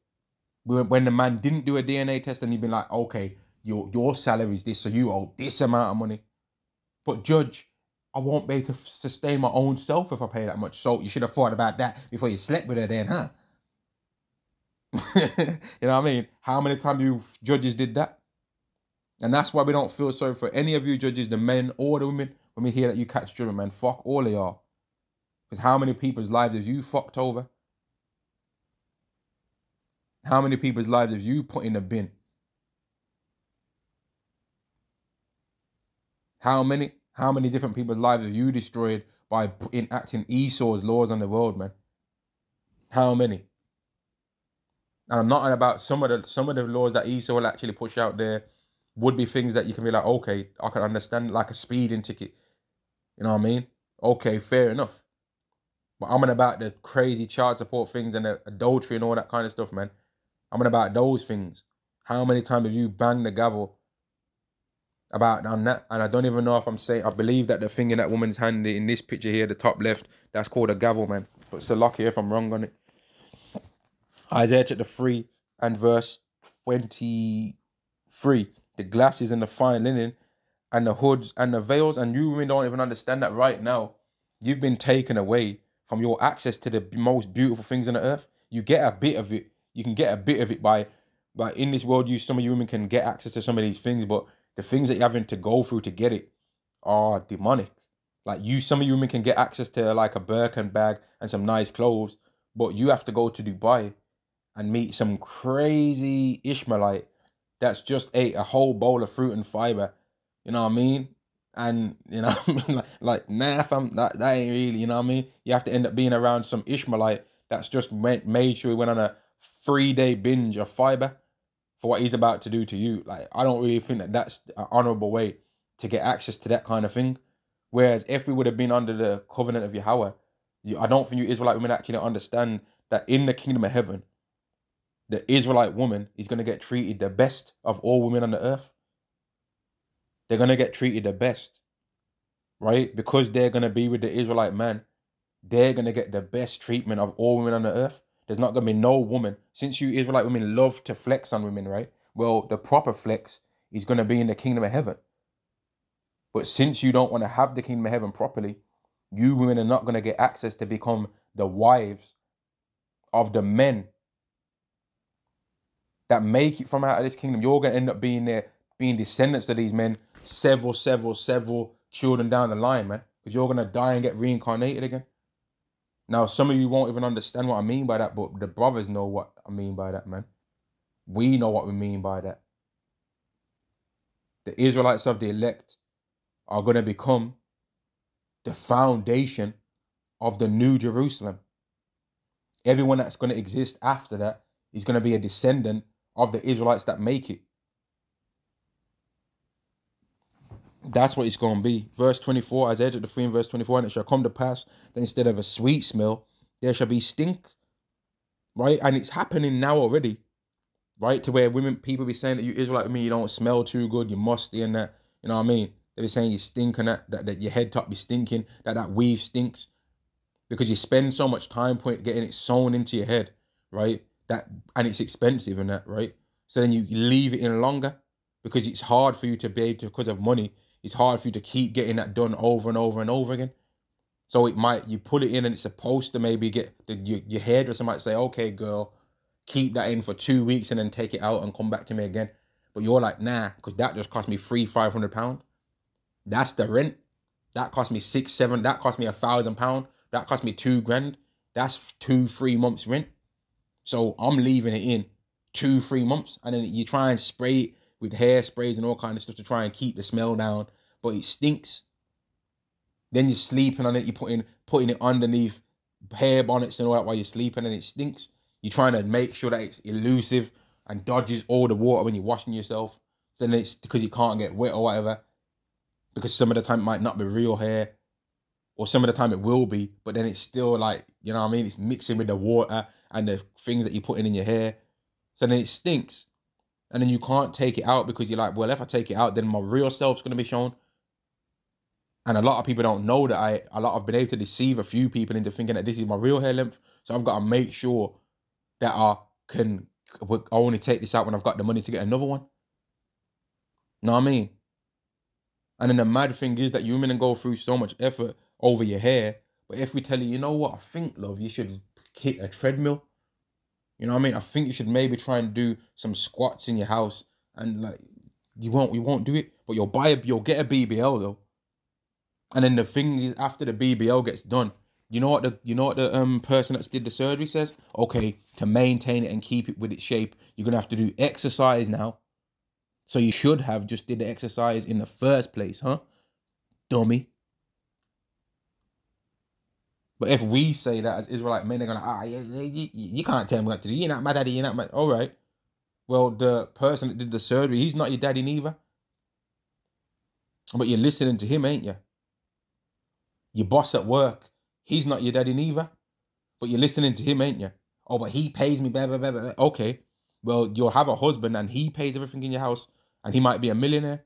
When, when the man didn't do a DNA test and he'd been like, okay, your your salary is this, so you owe this amount of money. But judge, I won't be able to sustain my own self if I pay that much. So you should have thought about that before you slept with her then, huh? you know what I mean? How many times you judges did that? And that's why we don't feel sorry for any of you judges, the men or the women, when we hear that you catch children, man. Fuck all they are. Because how many people's lives have you fucked over? How many people's lives have you put in the bin? How many how many different people's lives have you destroyed by enacting Esau's laws on the world, man? How many? and I'm not about some of the some of the laws that ESA will actually push out there would be things that you can be like, okay, I can understand like a speeding ticket. You know what I mean? Okay, fair enough. But I'm in about the crazy child support things and the adultery and all that kind of stuff, man. I'm in about those things. How many times have you banged the gavel about on that? And I don't even know if I'm saying I believe that the thing in that woman's hand in this picture here, the top left, that's called a gavel, man. But so lucky if I'm wrong on it. Isaiah chapter 3 and verse 23. The glasses and the fine linen and the hoods and the veils, and you women don't even understand that right now. You've been taken away from your access to the most beautiful things on the earth. You get a bit of it. You can get a bit of it by, by in this world, you some of you women can get access to some of these things, but the things that you're having to go through to get it are demonic. Like you, some of you women can get access to like a Birkin bag and some nice clothes, but you have to go to Dubai and meet some crazy Ishmaelite that's just ate a whole bowl of fruit and fiber. You know what I mean? And you know, like, like nah, fam, that that ain't really. You know what I mean? You have to end up being around some Ishmaelite that's just went, made sure he went on a three day binge of fiber for what he's about to do to you. Like, I don't really think that that's an honorable way to get access to that kind of thing. Whereas if we would have been under the covenant of Yahweh, you, I don't think you Israelite women actually understand that in the kingdom of heaven, the Israelite woman is going to get treated the best of all women on the earth. They're going to get treated the best, right? Because they're going to be with the Israelite man, they're going to get the best treatment of all women on the earth. There's not going to be no woman. Since you Israelite women love to flex on women, right? Well, the proper flex is going to be in the kingdom of heaven. But since you don't want to have the kingdom of heaven properly, you women are not going to get access to become the wives of the men that make it from out of this kingdom, you're going to end up being there, being descendants of these men, several, several, several children down the line, man, because you're going to die and get reincarnated again. Now, some of you won't even understand what I mean by that, but the brothers know what I mean by that, man. We know what we mean by that. The Israelites of the elect are going to become the foundation of the new Jerusalem. Everyone that's going to exist after that is going to be a descendant of the Israelites that make it. That's what it's going to be. Verse 24, Isaiah chapter 3 and verse 24, and it shall come to pass that instead of a sweet smell, there shall be stink. Right? And it's happening now already. Right? To where women, people be saying that you Israelite me, you don't smell too good, you're musty and that. You know what I mean? They be saying you stink and that, that, that your head top be stinking, that that weave stinks. Because you spend so much time point getting it sewn into your head, right? that and it's expensive and that, right? So then you leave it in longer because it's hard for you to be able to because of money, it's hard for you to keep getting that done over and over and over again. So it might you pull it in and it's supposed to maybe get the, your, your hairdresser might say, okay, girl, keep that in for two weeks and then take it out and come back to me again. But you're like, nah, because that just cost me three, five hundred pound. That's the rent. That cost me six, seven. That cost me a thousand pound. That cost me two grand. That's two, three months rent. So I'm leaving it in two, three months, and then you try and spray it with hairsprays and all kind of stuff to try and keep the smell down, but it stinks. Then you're sleeping on it, you're putting putting it underneath hair bonnets and all that while you're sleeping, and it stinks. You're trying to make sure that it's elusive and dodges all the water when you're washing yourself. So then it's because you can't get wet or whatever. Because some of the time it might not be real hair. Or some of the time it will be, but then it's still like, you know what I mean? It's mixing with the water and the things that you're putting in your hair. So then it stinks. And then you can't take it out because you're like, well, if I take it out, then my real self's going to be shown. And a lot of people don't know that I, a lot, I've been able to deceive a few people into thinking that this is my real hair length. So I've got to make sure that I can, I only take this out when I've got the money to get another one. Know what I mean? And then the mad thing is that you women go through so much effort over your hair. But if we tell you, you know what, I think, love, you should Hit a treadmill. You know what I mean? I think you should maybe try and do some squats in your house and like you won't you won't do it, but you'll buy a you'll get a BBL though. And then the thing is after the BBL gets done, you know what the you know what the um person that's did the surgery says? Okay, to maintain it and keep it with its shape, you're gonna have to do exercise now. So you should have just did the exercise in the first place, huh? Dummy. But if we say that as Israelite men, they're gonna ah you, you, you can't tell me what to do. You're not my daddy. You're not my all right. Well, the person that did the surgery, he's not your daddy neither. But you're listening to him, ain't you? Your boss at work, he's not your daddy neither. But you're listening to him, ain't you? Oh, but he pays me. Blah, blah, blah, blah. Okay. Well, you'll have a husband and he pays everything in your house, and he might be a millionaire,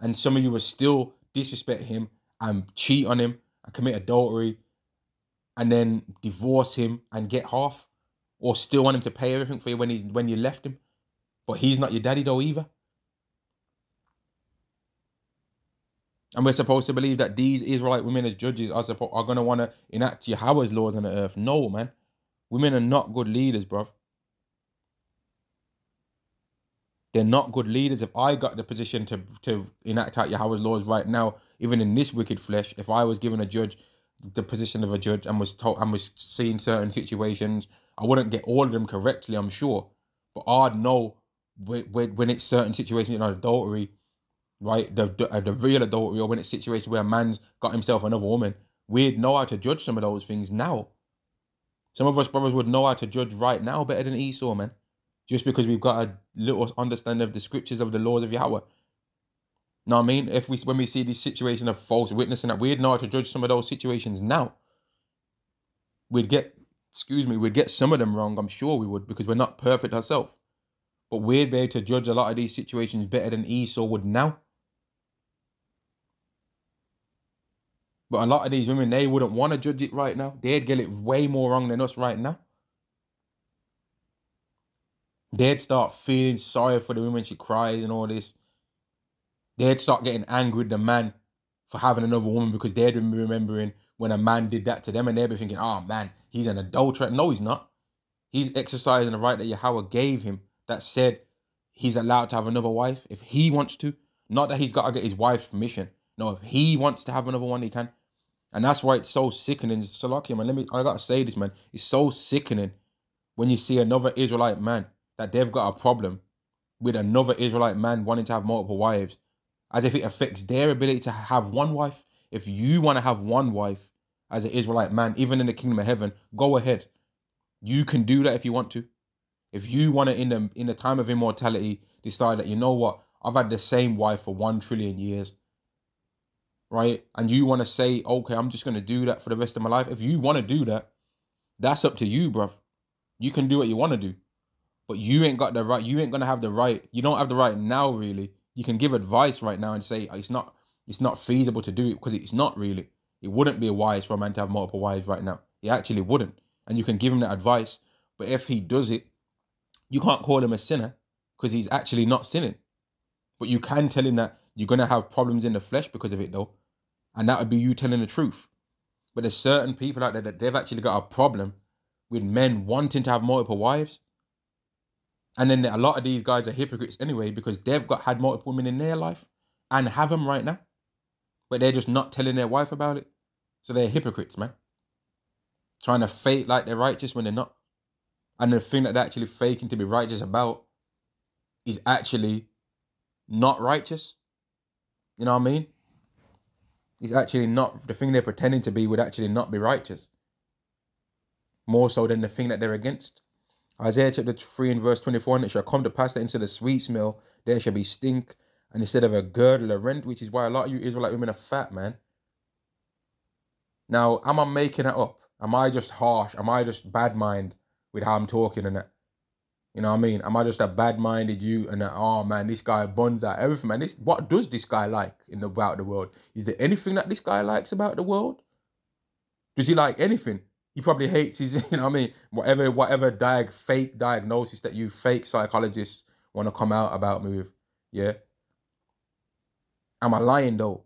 and some of you will still disrespect him and cheat on him and commit adultery and then divorce him and get half, or still want him to pay everything for you when he's when you left him, but he's not your daddy though either. And we're supposed to believe that these Israelite women as judges are supposed are gonna want to enact Howard's laws on the earth. No, man, women are not good leaders, bruv. They're not good leaders. If I got the position to to enact out Yahweh's laws right now, even in this wicked flesh, if I was given a judge the position of a judge and was told and was seeing certain situations. I wouldn't get all of them correctly, I'm sure, but I'd know when, when, when it's certain situations, you know, adultery, right? The, the, uh, the real adultery, or when it's situations where a man's got himself another woman, we'd know how to judge some of those things now. Some of us brothers would know how to judge right now better than Esau, man, just because we've got a little understanding of the scriptures of the laws of Yahweh know what I mean? If we when we see these situations of false witnessing that we'd know how to judge some of those situations now. We'd get excuse me, we'd get some of them wrong, I'm sure we would, because we're not perfect ourselves. But we'd be able to judge a lot of these situations better than Esau would now. But a lot of these women, they wouldn't want to judge it right now. They'd get it way more wrong than us right now. They'd start feeling sorry for the women she cries and all this they'd start getting angry with the man for having another woman because they'd be remembering when a man did that to them and they'd be thinking, oh man, he's an adulterer. No, he's not. He's exercising the right that Yahweh gave him that said he's allowed to have another wife if he wants to. Not that he's got to get his wife's permission. No, if he wants to have another one, he can. And that's why it's so sickening. Salakia, man, let me, I gotta say this, man. It's so sickening when you see another Israelite man that they've got a problem with another Israelite man wanting to have multiple wives as if it affects their ability to have one wife. If you want to have one wife as an Israelite man, even in the kingdom of heaven, go ahead. You can do that if you want to. If you want to, in the, in the time of immortality, decide that, you know what, I've had the same wife for one trillion years, right? And you want to say, okay, I'm just going to do that for the rest of my life. If you want to do that, that's up to you, bruv. You can do what you want to do, but you ain't got the right. You ain't gonna have the right. You don't have the right now, really, you can give advice right now and say uh, it's not it's not feasible to do it because it's not really. It wouldn't be wise for a man to have multiple wives right now. It actually wouldn't. And you can give him that advice. But if he does it, you can't call him a sinner because he's actually not sinning. But you can tell him that you're going to have problems in the flesh because of it, though. And that would be you telling the truth. But there's certain people out there that they've actually got a problem with men wanting to have multiple wives and then a lot of these guys are hypocrites anyway because they've got had multiple women in their life and have them right now, but they're just not telling their wife about it. So they're hypocrites, man. Trying to fake like they're righteous when they're not. And the thing that they're actually faking to be righteous about is actually not righteous. You know what I mean? It's actually not the thing they're pretending to be would actually not be righteous. More so than the thing that they're against. Isaiah chapter 3 and verse 24, and it shall come to pass that instead of sweet smell, there shall be stink, and instead of a girdle, a rent, which is why a lot of you Israelite women are fat, man. Now, am I making it up? Am I just harsh? Am I just bad mind with how I'm talking and that? You know what I mean? Am I just a bad minded you and that, oh man, this guy bonds out everything, man. This what does this guy like in the, about the world? Is there anything that this guy likes about the world? Does he like anything? he probably hates his, you know what I mean? Whatever, whatever diag, fake diagnosis that you fake psychologists want to come out about me with. Yeah. Am I lying though?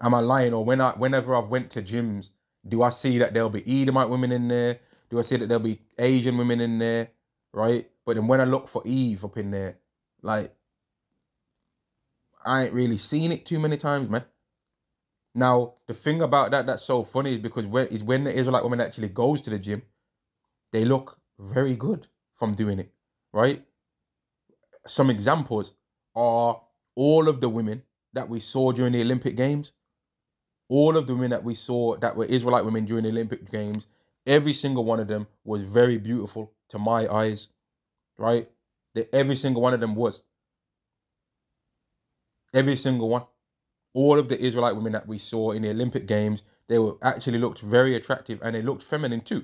Am I lying? Or when I, whenever I've went to gyms, do I see that there'll be Edomite women in there? Do I see that there'll be Asian women in there? Right? But then when I look for Eve up in there, like, I ain't really seen it too many times, man. Now, the thing about that that's so funny is because when, is when the Israelite woman actually goes to the gym, they look very good from doing it, right? Some examples are all of the women that we saw during the Olympic Games, all of the women that we saw that were Israelite women during the Olympic Games, every single one of them was very beautiful to my eyes, right? That every single one of them was. Every single one all of the Israelite women that we saw in the Olympic Games, they were actually looked very attractive and they looked feminine too.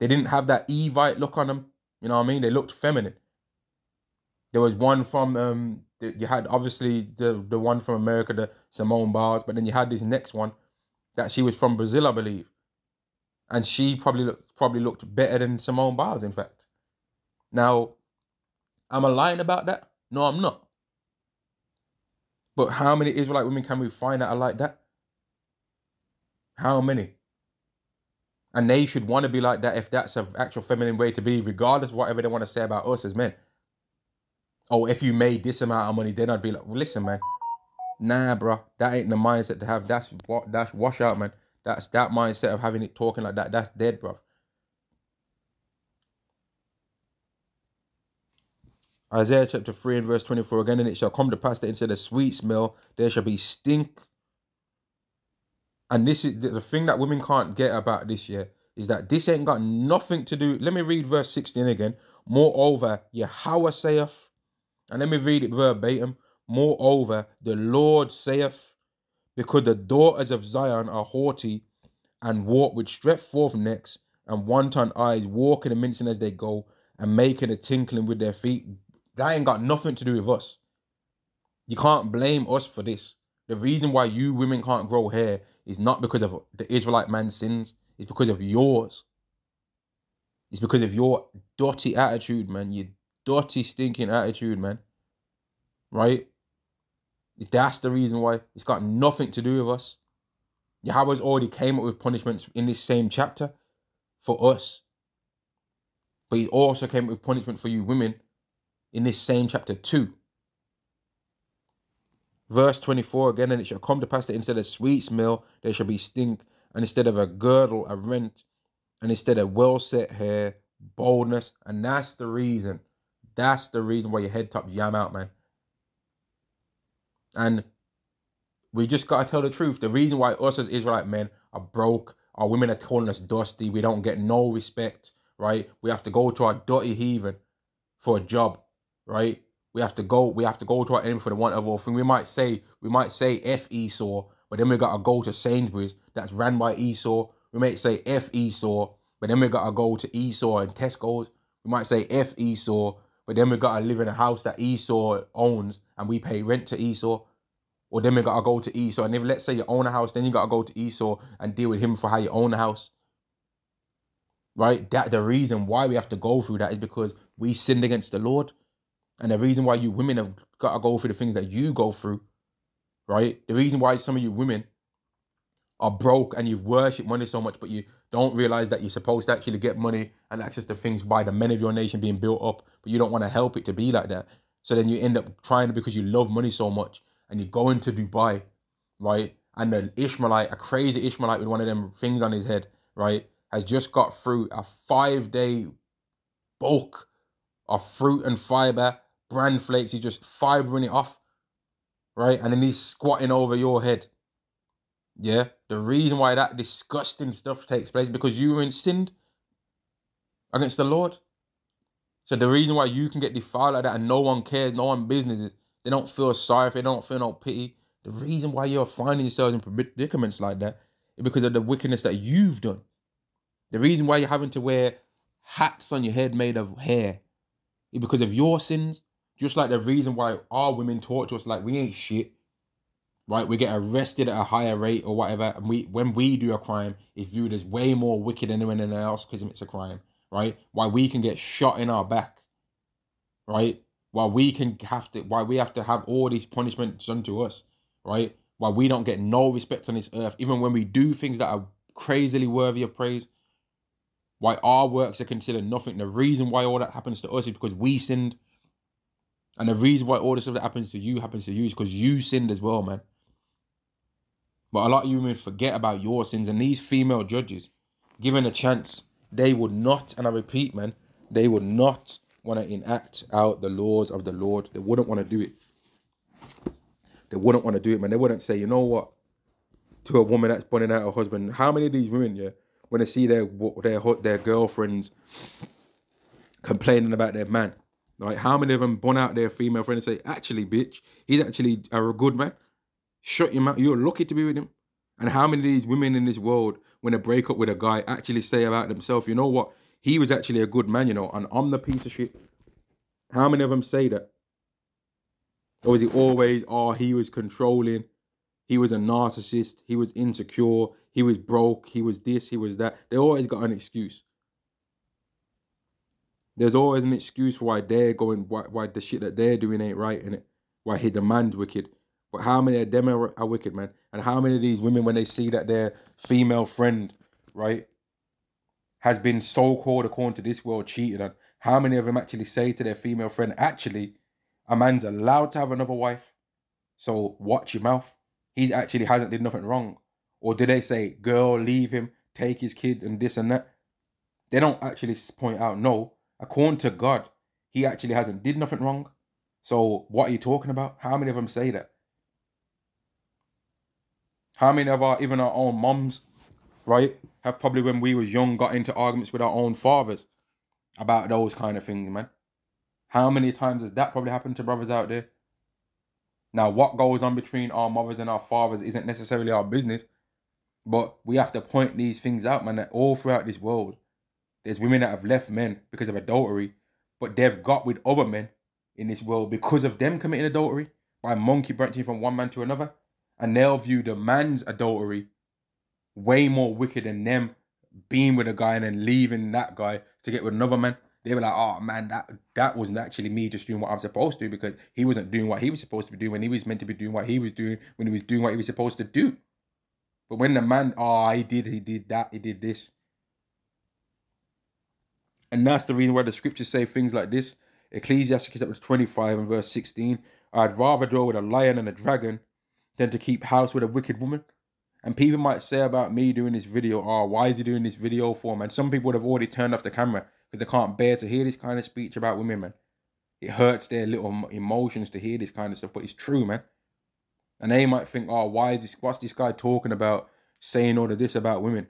They didn't have that Evite look on them. You know what I mean? They looked feminine. There was one from um, you had obviously the the one from America, the Simone Biles, but then you had this next one that she was from Brazil, I believe, and she probably looked probably looked better than Simone Biles, in fact. Now, am I lying about that? No, I'm not. But how many Israelite women can we find that are like that? How many? And they should want to be like that if that's an actual feminine way to be, regardless of whatever they want to say about us as men. Oh, if you made this amount of money, then I'd be like, well, listen, man. Nah, bro, that ain't the mindset to have. That's what that's wash out, man. That's that mindset of having it talking like that. That's dead, bro. Isaiah chapter 3 and verse 24 again, and it shall come to pass that instead of sweet smell, there shall be stink. And this is the thing that women can't get about this year is that this ain't got nothing to do. Let me read verse 16 again. Moreover, Yahweh saith, and let me read it verbatim. Moreover, the Lord saith, because the daughters of Zion are haughty and walk with stretched forth necks and wanton eyes, walking and mincing as they go, and making a tinkling with their feet. That ain't got nothing to do with us. You can't blame us for this. The reason why you women can't grow hair is not because of the Israelite man's sins. It's because of yours. It's because of your dirty attitude, man. Your dirty, stinking attitude, man. Right? That's the reason why. It's got nothing to do with us. Yahweh's already came up with punishments in this same chapter for us. But he also came up with punishment for you women in this same chapter 2. Verse 24 again, and it shall come to pass that instead of sweet smell, there shall be stink, and instead of a girdle, a rent, and instead of well set hair, boldness. And that's the reason. That's the reason why your head tops yam out, man. And we just got to tell the truth. The reason why us as Israelite men are broke, our women are calling us dusty, we don't get no respect, right? We have to go to our dirty heathen for a job right? We have to go. We have to go to our enemy for the want of all thing. We might say we might say f Esau, but then we got to go to Sainsbury's that's ran by Esau. We might say f Esau, but then we got to go to Esau and Tesco's. We might say f Esau, but then we got to live in a house that Esau owns and we pay rent to Esau. Or then we got to go to Esau. And if let's say you own a house, then you got to go to Esau and deal with him for how you own the house. Right? That the reason why we have to go through that is because we sinned against the Lord. And the reason why you women have got to go through the things that you go through, right? The reason why some of you women are broke and you've worshipped money so much, but you don't realize that you're supposed to actually get money and access to things by the men of your nation being built up, but you don't want to help it to be like that. So then you end up trying because you love money so much and you go into Dubai, right? And an Ishmaelite, a crazy Ishmaelite with one of them things on his head, right, has just got through a five day bulk of fruit and fiber bran flakes, he's just fibering it off, right? And then he's squatting over your head. Yeah, the reason why that disgusting stuff takes place because you were in sin against the Lord. So the reason why you can get defiled like that and no one cares, no one business is they don't feel sorry for they don't feel no pity. The reason why you're finding yourselves in predicaments like that is because of the wickedness that you've done. The reason why you're having to wear hats on your head made of hair is because of your sins just like the reason why our women talk to us like we ain't shit, right? We get arrested at a higher rate or whatever, and we when we do a crime, it's viewed as way more wicked than anyone else because it's a crime, right? Why we can get shot in our back, right? Why we can have to, why we have to have all these punishments done to us, right? Why we don't get no respect on this earth, even when we do things that are crazily worthy of praise. Why our works are considered nothing. The reason why all that happens to us is because we sinned. And the reason why all this stuff that happens to you happens to you is because you sinned as well, man. But a lot of you women forget about your sins. And these female judges, given a chance, they would not, and I repeat, man, they would not want to enact out the laws of the Lord. They wouldn't want to do it. They wouldn't want to do it, man. They wouldn't say, you know what, to a woman that's burning out her husband. How many of these women, yeah, when they see their their their girlfriends complaining about their man, like, how many of them born out their female friend and say, actually, bitch, he's actually a good man. Shut your mouth. You're lucky to be with him. And how many of these women in this world, when they break up with a guy, actually say about themselves, you know what? He was actually a good man, you know, and I'm the piece of shit. How many of them say that? Or is it always, oh, he was controlling, he was a narcissist, he was insecure, he was broke, he was this, he was that. They always got an excuse there's always an excuse for why they're going, why, why the shit that they're doing ain't right, and why he demands wicked. But how many of them are, are wicked, man? And how many of these women, when they see that their female friend, right, has been so called according to this world cheated on, how many of them actually say to their female friend, actually, a man's allowed to have another wife, so watch your mouth. He actually hasn't did nothing wrong. Or do they say, girl, leave him, take his kid and this and that? They don't actually point out, no, according to God, he actually hasn't did nothing wrong. So what are you talking about? How many of them say that? How many of our even our own moms, right, have probably when we was young got into arguments with our own fathers about those kind of things, man? How many times has that probably happened to brothers out there? Now, what goes on between our mothers and our fathers isn't necessarily our business, but we have to point these things out, man, that all throughout this world, there's women that have left men because of adultery, but they've got with other men in this world because of them committing adultery by monkey branching from one man to another. And they'll view the man's adultery way more wicked than them being with a guy and then leaving that guy to get with another man. They were like, oh man, that that wasn't actually me just doing what I'm supposed to because he wasn't doing what he was supposed to be doing when he was meant to be doing what he was doing when he was doing what he was supposed to do. But when the man, oh, he did, he did that, he did this, and that's the reason why the scriptures say things like this. Ecclesiastes chapter 25 and verse 16. I'd rather dwell with a lion and a dragon than to keep house with a wicked woman. And people might say about me doing this video, oh, why is he doing this video for, man? Some people would have already turned off the camera because they can't bear to hear this kind of speech about women, man. It hurts their little emotions to hear this kind of stuff, but it's true, man. And they might think, oh, why is this, what's this guy talking about, saying all of this about women?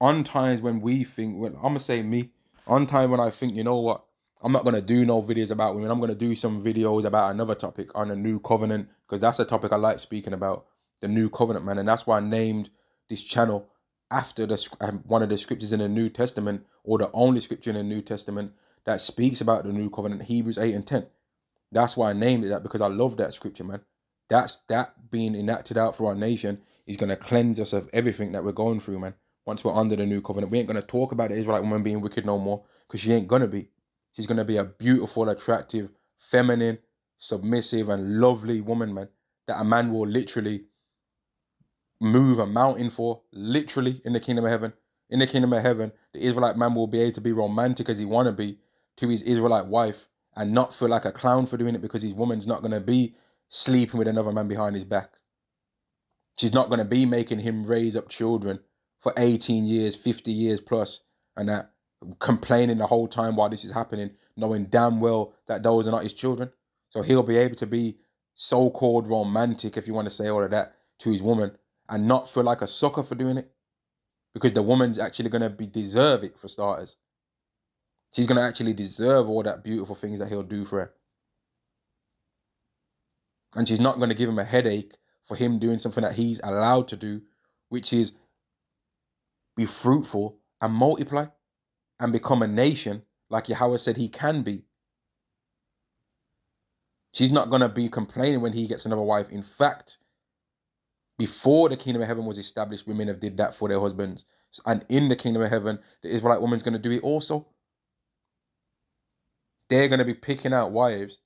on times when we think, when, I'm gonna say me, on time when I think, you know what, I'm not gonna do no videos about women. I'm gonna do some videos about another topic on a new covenant because that's a topic I like speaking about, the new covenant, man, and that's why I named this channel after the um, one of the scriptures in the New Testament or the only scripture in the New Testament that speaks about the new covenant, Hebrews eight and ten. That's why I named it that because I love that scripture, man. That's that being enacted out for our nation is gonna cleanse us of everything that we're going through, man once we're under the new covenant. We ain't going to talk about the Israelite woman being wicked no more because she ain't going to be. She's going to be a beautiful, attractive, feminine, submissive, and lovely woman, man, that a man will literally move a mountain for, literally, in the kingdom of heaven. In the kingdom of heaven, the Israelite man will be able to be romantic as he want to be to his Israelite wife and not feel like a clown for doing it because his woman's not going to be sleeping with another man behind his back. She's not going to be making him raise up children for 18 years, 50 years plus, and that complaining the whole time while this is happening, knowing damn well that those are not his children. So he'll be able to be so called romantic, if you want to say all of that, to his woman and not feel like a sucker for doing it because the woman's actually going to be deserve it for starters. She's going to actually deserve all that beautiful things that he'll do for her. And she's not going to give him a headache for him doing something that he's allowed to do, which is be fruitful and multiply and become a nation like Yahweh said he can be. She's not going to be complaining when he gets another wife. In fact, before the kingdom of heaven was established, women have did that for their husbands. And in the kingdom of heaven, the Israelite woman's going to do it also. They're going to be picking out wives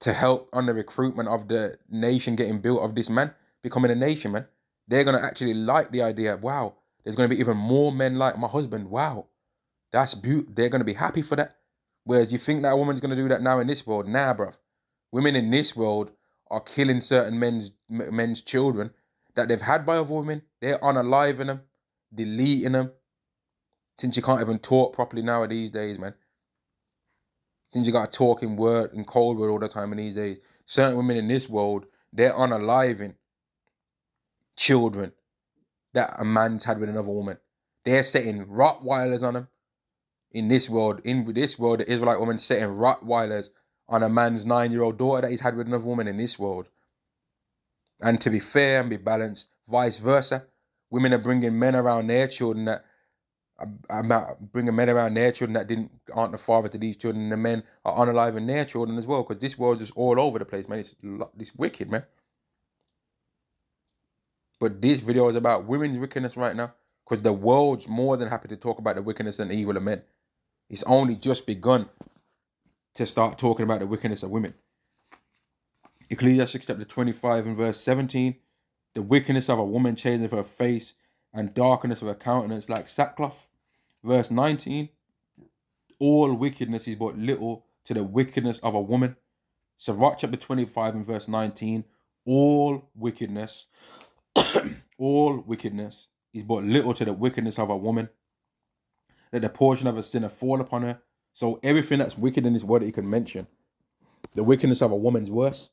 to help on the recruitment of the nation getting built of this man, becoming a nation, man. They're going to actually like the idea, wow, there's going to be even more men like my husband. Wow, that's beautiful. They're going to be happy for that. Whereas you think that woman's going to do that now in this world. Nah, bruv. Women in this world are killing certain men's men's children that they've had by other women. They're unaliving them, deleting them. Since you can't even talk properly now these days, man. Since you got to talk in word and cold word all the time in these days. Certain women in this world, they're unaliving children that a man's had with another woman. They're setting Rottweilers on them. In this world, in this world, the Israelite woman setting Rottweilers on a man's nine-year-old daughter that he's had with another woman in this world. And to be fair and be balanced, vice versa, women are bringing men around their children that I'm uh, not bringing men around their children that didn't aren't the father to these children. The men are in their children as well because this world is all over the place, man. It's this wicked, man. But this video is about women's wickedness right now because the world's more than happy to talk about the wickedness and evil of men. It's only just begun to start talking about the wickedness of women. Ecclesiastes chapter 25 and verse 17 the wickedness of a woman changeth her face and darkness of her countenance like sackcloth. Verse 19 all wickedness is but little to the wickedness of a woman. Sirach chapter 25 and verse 19 all wickedness all wickedness is but little to the wickedness of a woman. Let the portion of a sinner fall upon her. So everything that's wicked in this world that you can mention, the wickedness of a woman's worse.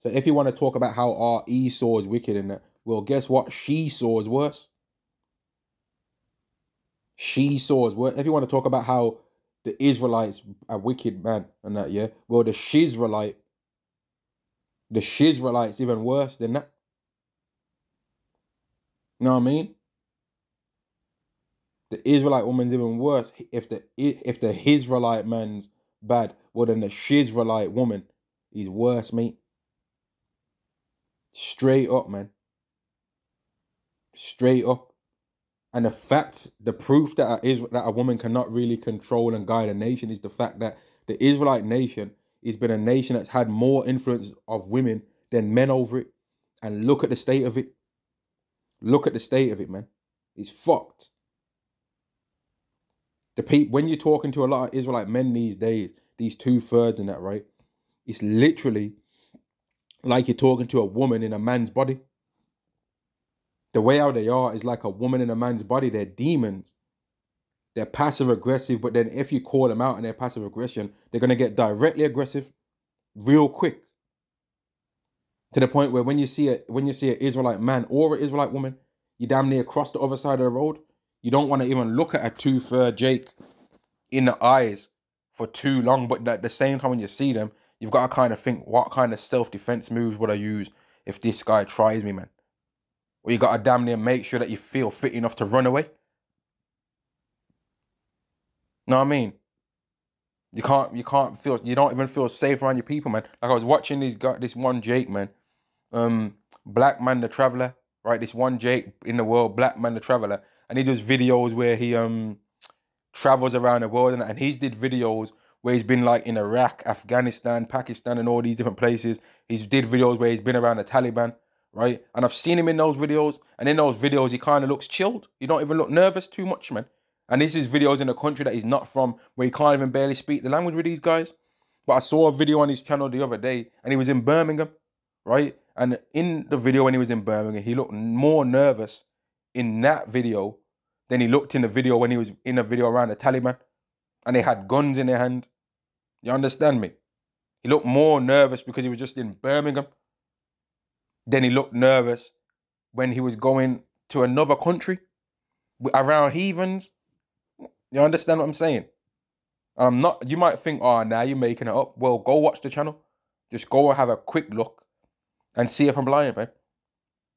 So if you want to talk about how our Esau is wicked in that, well, guess what? She saw is worse. She saw is worse. If you want to talk about how the Israelites are wicked, man, and that, yeah, well, the Shizraelite, the Shizraelites even worse than that. You know what I mean? The Israelite woman's even worse. If the if the Israelite man's bad, well then the Shizraelite woman is worse, mate. Straight up, man. Straight up. And the fact, the proof that a, that a woman cannot really control and guide a nation is the fact that the Israelite nation has been a nation that's had more influence of women than men over it. And look at the state of it. Look at the state of it, man. It's fucked. The people when you're talking to a lot of Israelite men these days, these two thirds and that, right? It's literally like you're talking to a woman in a man's body. The way how they are is like a woman in a man's body. They're demons. They're passive aggressive, but then if you call them out and they're passive aggression, they're gonna get directly aggressive real quick. To the point where when you see it, when you see an Israelite man or an Israelite woman, you damn near cross the other side of the road. You don't want to even look at a two fur Jake in the eyes for too long. But at the same time, when you see them, you've got to kind of think, what kind of self defense moves would I use if this guy tries me, man? Or you got to damn near make sure that you feel fit enough to run away. Know what I mean? You can't, you can't feel, you don't even feel safe around your people, man. Like I was watching these this one Jake, man um, Black Man the Traveler, right? This one Jake in the world, Black Man the Traveler, and he does videos where he um travels around the world, and, and he's did videos where he's been like in Iraq, Afghanistan, Pakistan, and all these different places. He's did videos where he's been around the Taliban, right? And I've seen him in those videos, and in those videos he kind of looks chilled. He don't even look nervous too much, man. And this is videos in a country that he's not from, where he can't even barely speak the language with these guys. But I saw a video on his channel the other day, and he was in Birmingham, right? And in the video when he was in Birmingham, he looked more nervous in that video than he looked in the video when he was in the video around the Taliban. And they had guns in their hand. You understand me? He looked more nervous because he was just in Birmingham than he looked nervous when he was going to another country around heathens. You understand what I'm saying? I'm not, you might think, oh, ah, now nah, you're making it up. Well, go watch the channel. Just go and have a quick look and see if I'm lying, man.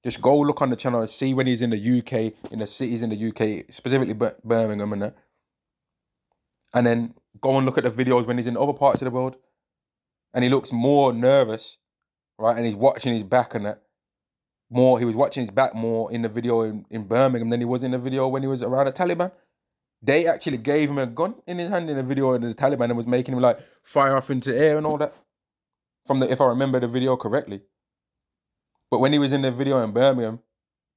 Just go look on the channel and see when he's in the UK, in the cities in the UK, specifically Birmingham and that. And then go and look at the videos when he's in other parts of the world. And he looks more nervous, right? And he's watching his back and that. More, he was watching his back more in the video in, in Birmingham than he was in the video when he was around the Taliban. They actually gave him a gun in his hand in the video of the Taliban and was making him like fire off into air and all that. From the, if I remember the video correctly. But when he was in the video in Birmingham,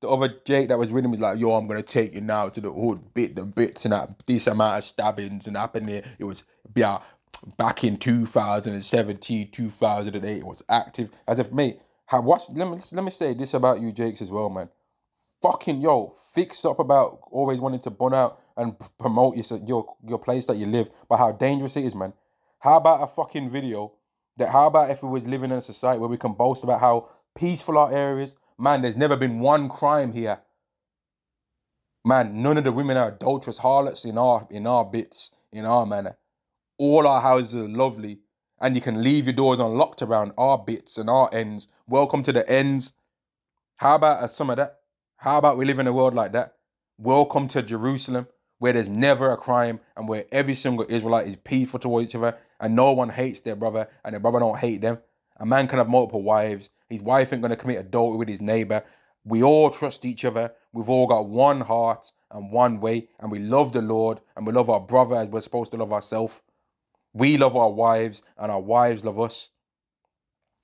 the other Jake that was with him was like, "Yo, I'm gonna take you now to the hood, bit the bits and that this amount of stabbings and happening." It was yeah, back in 2017, 2008. It was active as if mate. How, what's, let me let me say this about you, Jakes, as well, man. Fucking yo, fix up about always wanting to bun out and promote your your your place that you live, but how dangerous it is, man. How about a fucking video that? How about if we was living in a society where we can boast about how peaceful our areas. Man, there's never been one crime here. Man, none of the women are adulterous harlots in our in our bits, in our manner. All our houses are lovely, and you can leave your doors unlocked around our bits and our ends. Welcome to the ends. How about a, some of that? How about we live in a world like that? Welcome to Jerusalem, where there's never a crime and where every single Israelite is peaceful towards each other and no one hates their brother and their brother don't hate them. A man can have multiple wives. His wife ain't going to commit adultery with his neighbor. We all trust each other. We've all got one heart and one way, and we love the Lord and we love our brother as we're supposed to love ourselves. We love our wives and our wives love us.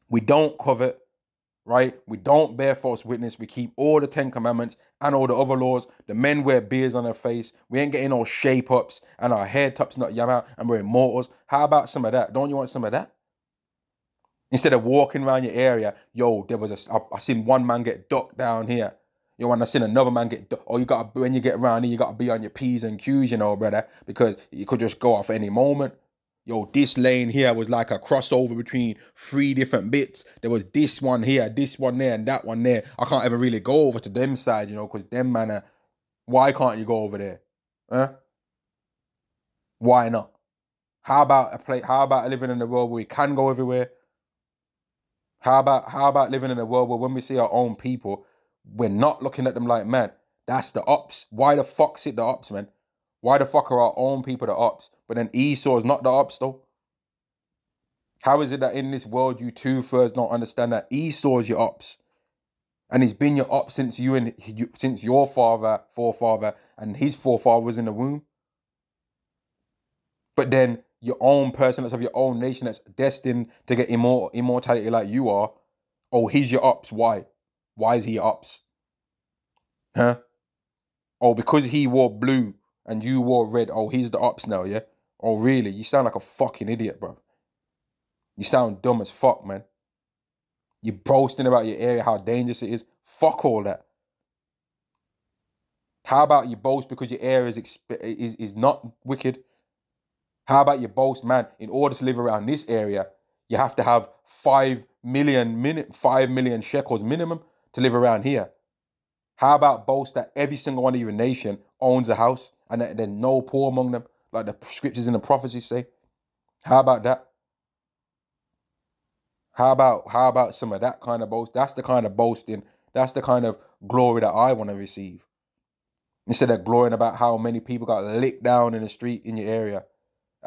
We don't covet, right? We don't bear false witness. We keep all the Ten Commandments and all the other laws. The men wear beards on their face. We ain't getting all shape ups and our hair tops not yam out and we're immortals. How about some of that? Don't you want some of that? Instead of walking around your area, yo, there was a, I, I seen one man get ducked down here. You want to see another man get, or oh, you got to, when you get around here, you got to be on your P's and Q's, you know, brother, because you could just go off any moment. Yo, this lane here was like a crossover between three different bits. There was this one here, this one there, and that one there. I can't ever really go over to them side, you know, because them man are, why can't you go over there? Huh? Why not? How about a place, How about living in the world where we can go everywhere? How about how about living in a world where when we see our own people, we're not looking at them like, man, that's the ops. Why the fuck sit the ops, man? Why the fuck are our own people the ops? But then Esau is not the ops though. How is it that in this world you two thirds don't understand that Esau is your ops? And he's been your ops since you and you, since your father, forefather, and his forefather was in the womb. But then your own person that's of your own nation that's destined to get immortal immortality like you are. Oh, he's your ops. Why? Why is he your ops? Huh? Oh, because he wore blue and you wore red. Oh, he's the ops now, yeah? Oh, really? You sound like a fucking idiot, bro. You sound dumb as fuck, man. You're boasting about your area, how dangerous it is. Fuck all that. How about you boast because your area is, is, is not wicked? How about you boast, man? In order to live around this area, you have to have five million minute, five million shekels minimum to live around here. How about boast that every single one of your nation owns a house and that there's no poor among them, like the scriptures and the prophecies say? How about that? How about how about some of that kind of boast? That's the kind of boasting. That's the kind of glory that I want to receive. Instead of glorying about how many people got licked down in the street in your area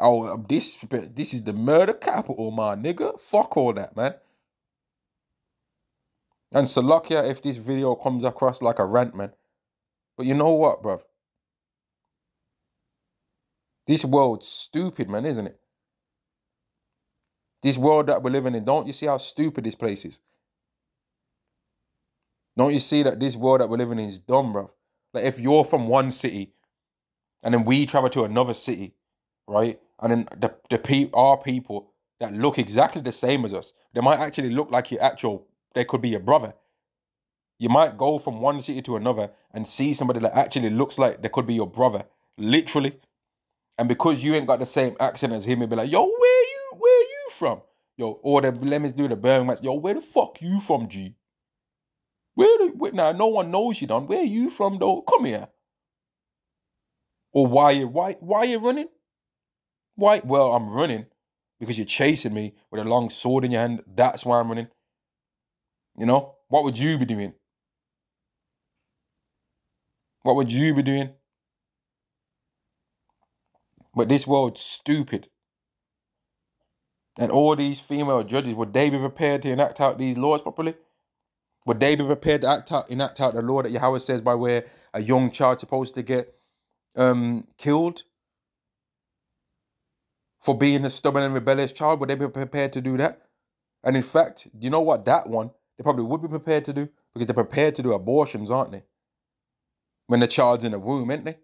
Oh, this this is the murder capital, my nigga. Fuck all that, man. And Salakia, if this video comes across like a rant, man. But you know what, bruv? This world's stupid, man, isn't it? This world that we're living in, don't you see how stupid this place is? Don't you see that this world that we're living in is dumb, bruv? Like if you're from one city and then we travel to another city, right? And then the, the pe- are people that look exactly the same as us. They might actually look like your actual, they could be your brother. You might go from one city to another and see somebody that actually looks like they could be your brother, literally. And because you ain't got the same accent as him, he'll be like, yo, where you, where you from? Yo, or the, let me do the Birmingham match. Yo, where the fuck you from, G? Where the, where, now, no one knows you, Don. Where you from, though? Come here. Or why you, why, why you running? Why? Well, I'm running because you're chasing me with a long sword in your hand. That's why I'm running. You know, what would you be doing? What would you be doing? But this world's stupid. And all these female judges, would they be prepared to enact out these laws properly? Would they be prepared to act out, enact out the law that Yahweh says by where a young child supposed to get um, killed? for being a stubborn and rebellious child? Would they be prepared to do that? And in fact, do you know what? That one, they probably would be prepared to do because they're prepared to do abortions, aren't they? When the child's in the womb, ain't they?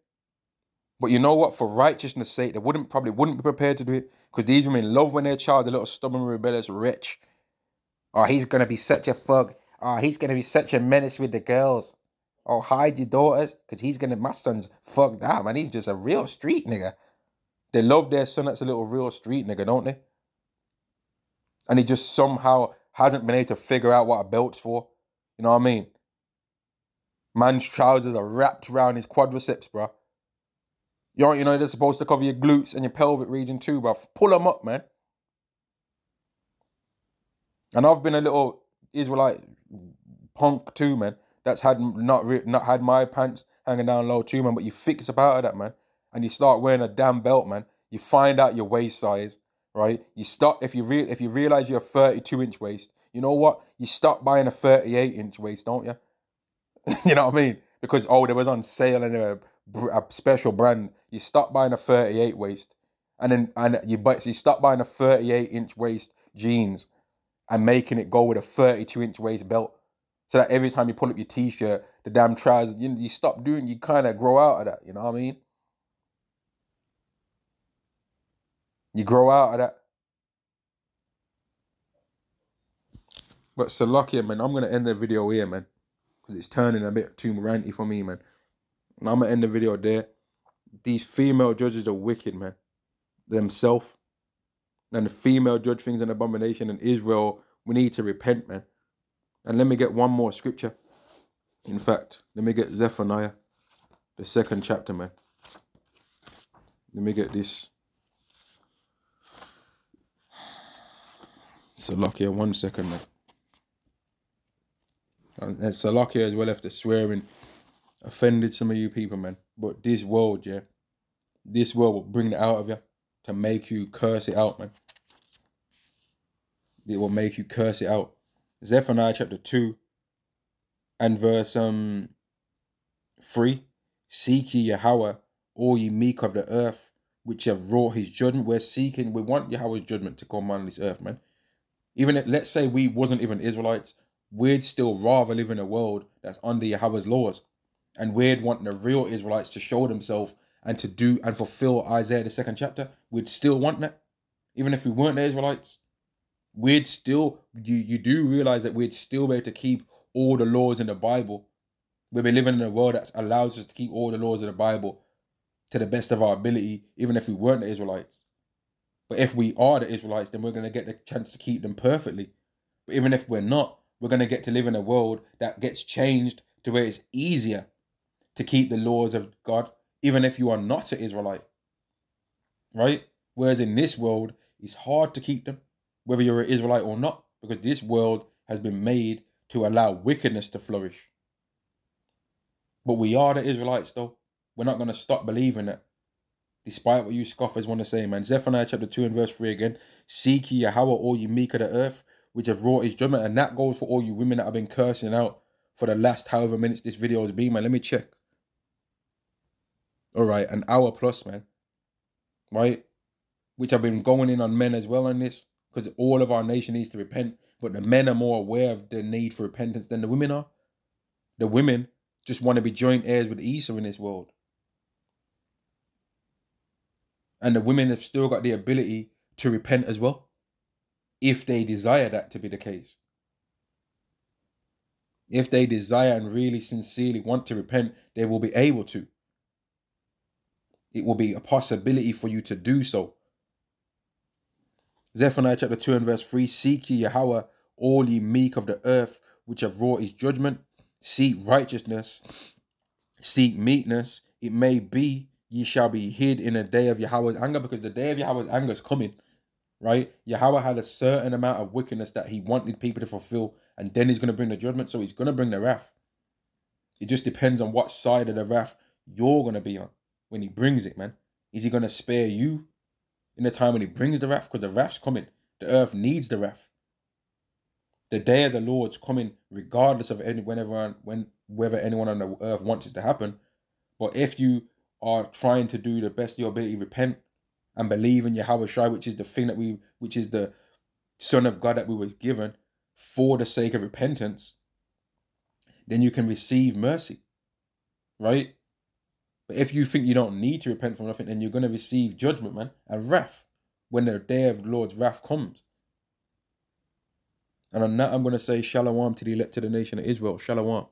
But you know what? For righteousness' sake, they wouldn't probably wouldn't be prepared to do it because these women love when their child, a little stubborn, rebellious wretch. Oh, he's gonna be such a thug. Oh, he's gonna be such a menace with the girls. Oh, hide your daughters, because he's gonna my son's fucked up, and he's just a real street nigga. They love their son that's a little real street nigga, don't they? And he just somehow hasn't been able to figure out what a belt's for. You know what I mean? Man's trousers are wrapped around his quadriceps, bruh. You, you know they're supposed to cover your glutes and your pelvic region too, bro. Pull them up, man. And I've been a little Israelite punk too, man. That's had not not had my pants hanging down low too, man. But you fix about that, man and you start wearing a damn belt, man, you find out your waist size, right? You stop if you re- if you realize you're a 32 inch waist, you know what? You stop buying a 38 inch waist, don't you? you know what I mean? Because oh, there was on sale and a, a special brand. You stop buying a 38 waist, and then and you buy so you stop buying a 38 inch waist jeans, and making it go with a 32 inch waist belt. So that every time you pull up your t-shirt, the damn trousers, you, you stop doing, you kind of grow out of that. You know what I mean? You grow out of that. But so lucky, man, I'm going to end the video here, man. Because it's turning a bit too ranty for me, man. And I'm going to end the video there. These female judges are wicked, man. Themselves. And the female judge thing's an abomination. And Israel, we need to repent, man. And let me get one more scripture. In fact, let me get Zephaniah, the second chapter, man. Let me get this. Salakia, one second, man. Uh, and Salakia as well after swearing offended some of you people, man. But this world, yeah, this world will bring it out of you to make you curse it out, man. It will make you curse it out. Zephaniah chapter 2 and verse um 3. Seek ye Yahweh, all ye meek of the earth, which have wrought his judgment. We're seeking, we want Yahweh's judgment to come on this earth, man. Even if, let's say we wasn't even Israelites, we'd still rather live in a world that's under Yahweh's laws. And we'd want the real Israelites to show themselves and to do and fulfill Isaiah the second chapter. We'd still want that. Even if we weren't the Israelites, we'd still you you do realize that we'd still be able to keep all the laws in the Bible. We'd be living in a world that allows us to keep all the laws of the Bible to the best of our ability, even if we weren't the Israelites. But if we are the Israelites, then we're going to get the chance to keep them perfectly. But even if we're not, we're going to get to live in a world that gets changed to where it's easier to keep the laws of God, even if you are not an Israelite. Right? Whereas in this world, it's hard to keep them, whether you're an Israelite or not, because this world has been made to allow wickedness to flourish. But we are the Israelites, though. We're not going to stop believing it despite what you scoffers want to say, man. Zephaniah chapter 2 and verse 3 again. Seek ye Yahweh, all ye meek of the earth, which have wrought his judgment. And that goes for all you women that have been cursing out for the last however minutes this video has been, man. Let me check. All right, an hour plus, man. Right? Which I've been going in on men as well on this, because all of our nation needs to repent. But the men are more aware of the need for repentance than the women are. The women just want to be joint heirs with Esau in this world. And the women have still got the ability to repent as well, if they desire that to be the case. If they desire and really sincerely want to repent, they will be able to. It will be a possibility for you to do so. Zephaniah chapter 2 and verse 3 Seek ye Yahweh, all ye meek of the earth, which have wrought his judgment. Seek righteousness, seek meekness. It may be ye shall be hid in the day of Yahweh's anger, because the day of Yahweh's anger is coming, right? Yahweh had a certain amount of wickedness that he wanted people to fulfill, and then he's going to bring the judgment, so he's going to bring the wrath. It just depends on what side of the wrath you're going to be on when he brings it, man. Is he going to spare you in the time when he brings the wrath? Because the wrath's coming. The earth needs the wrath. The day of the Lord's coming, regardless of any, when everyone, when, whether anyone on the earth wants it to happen. But if you are trying to do the best of your ability, repent and believe in Yahweh Shai, which is the thing that we, which is the Son of God that we was given for the sake of repentance, then you can receive mercy, right? But if you think you don't need to repent from nothing, then you're going to receive judgment, man, and wrath when the day of the Lord's wrath comes. And on that, I'm going to say shalom to the elect of the nation of Israel. Shalom.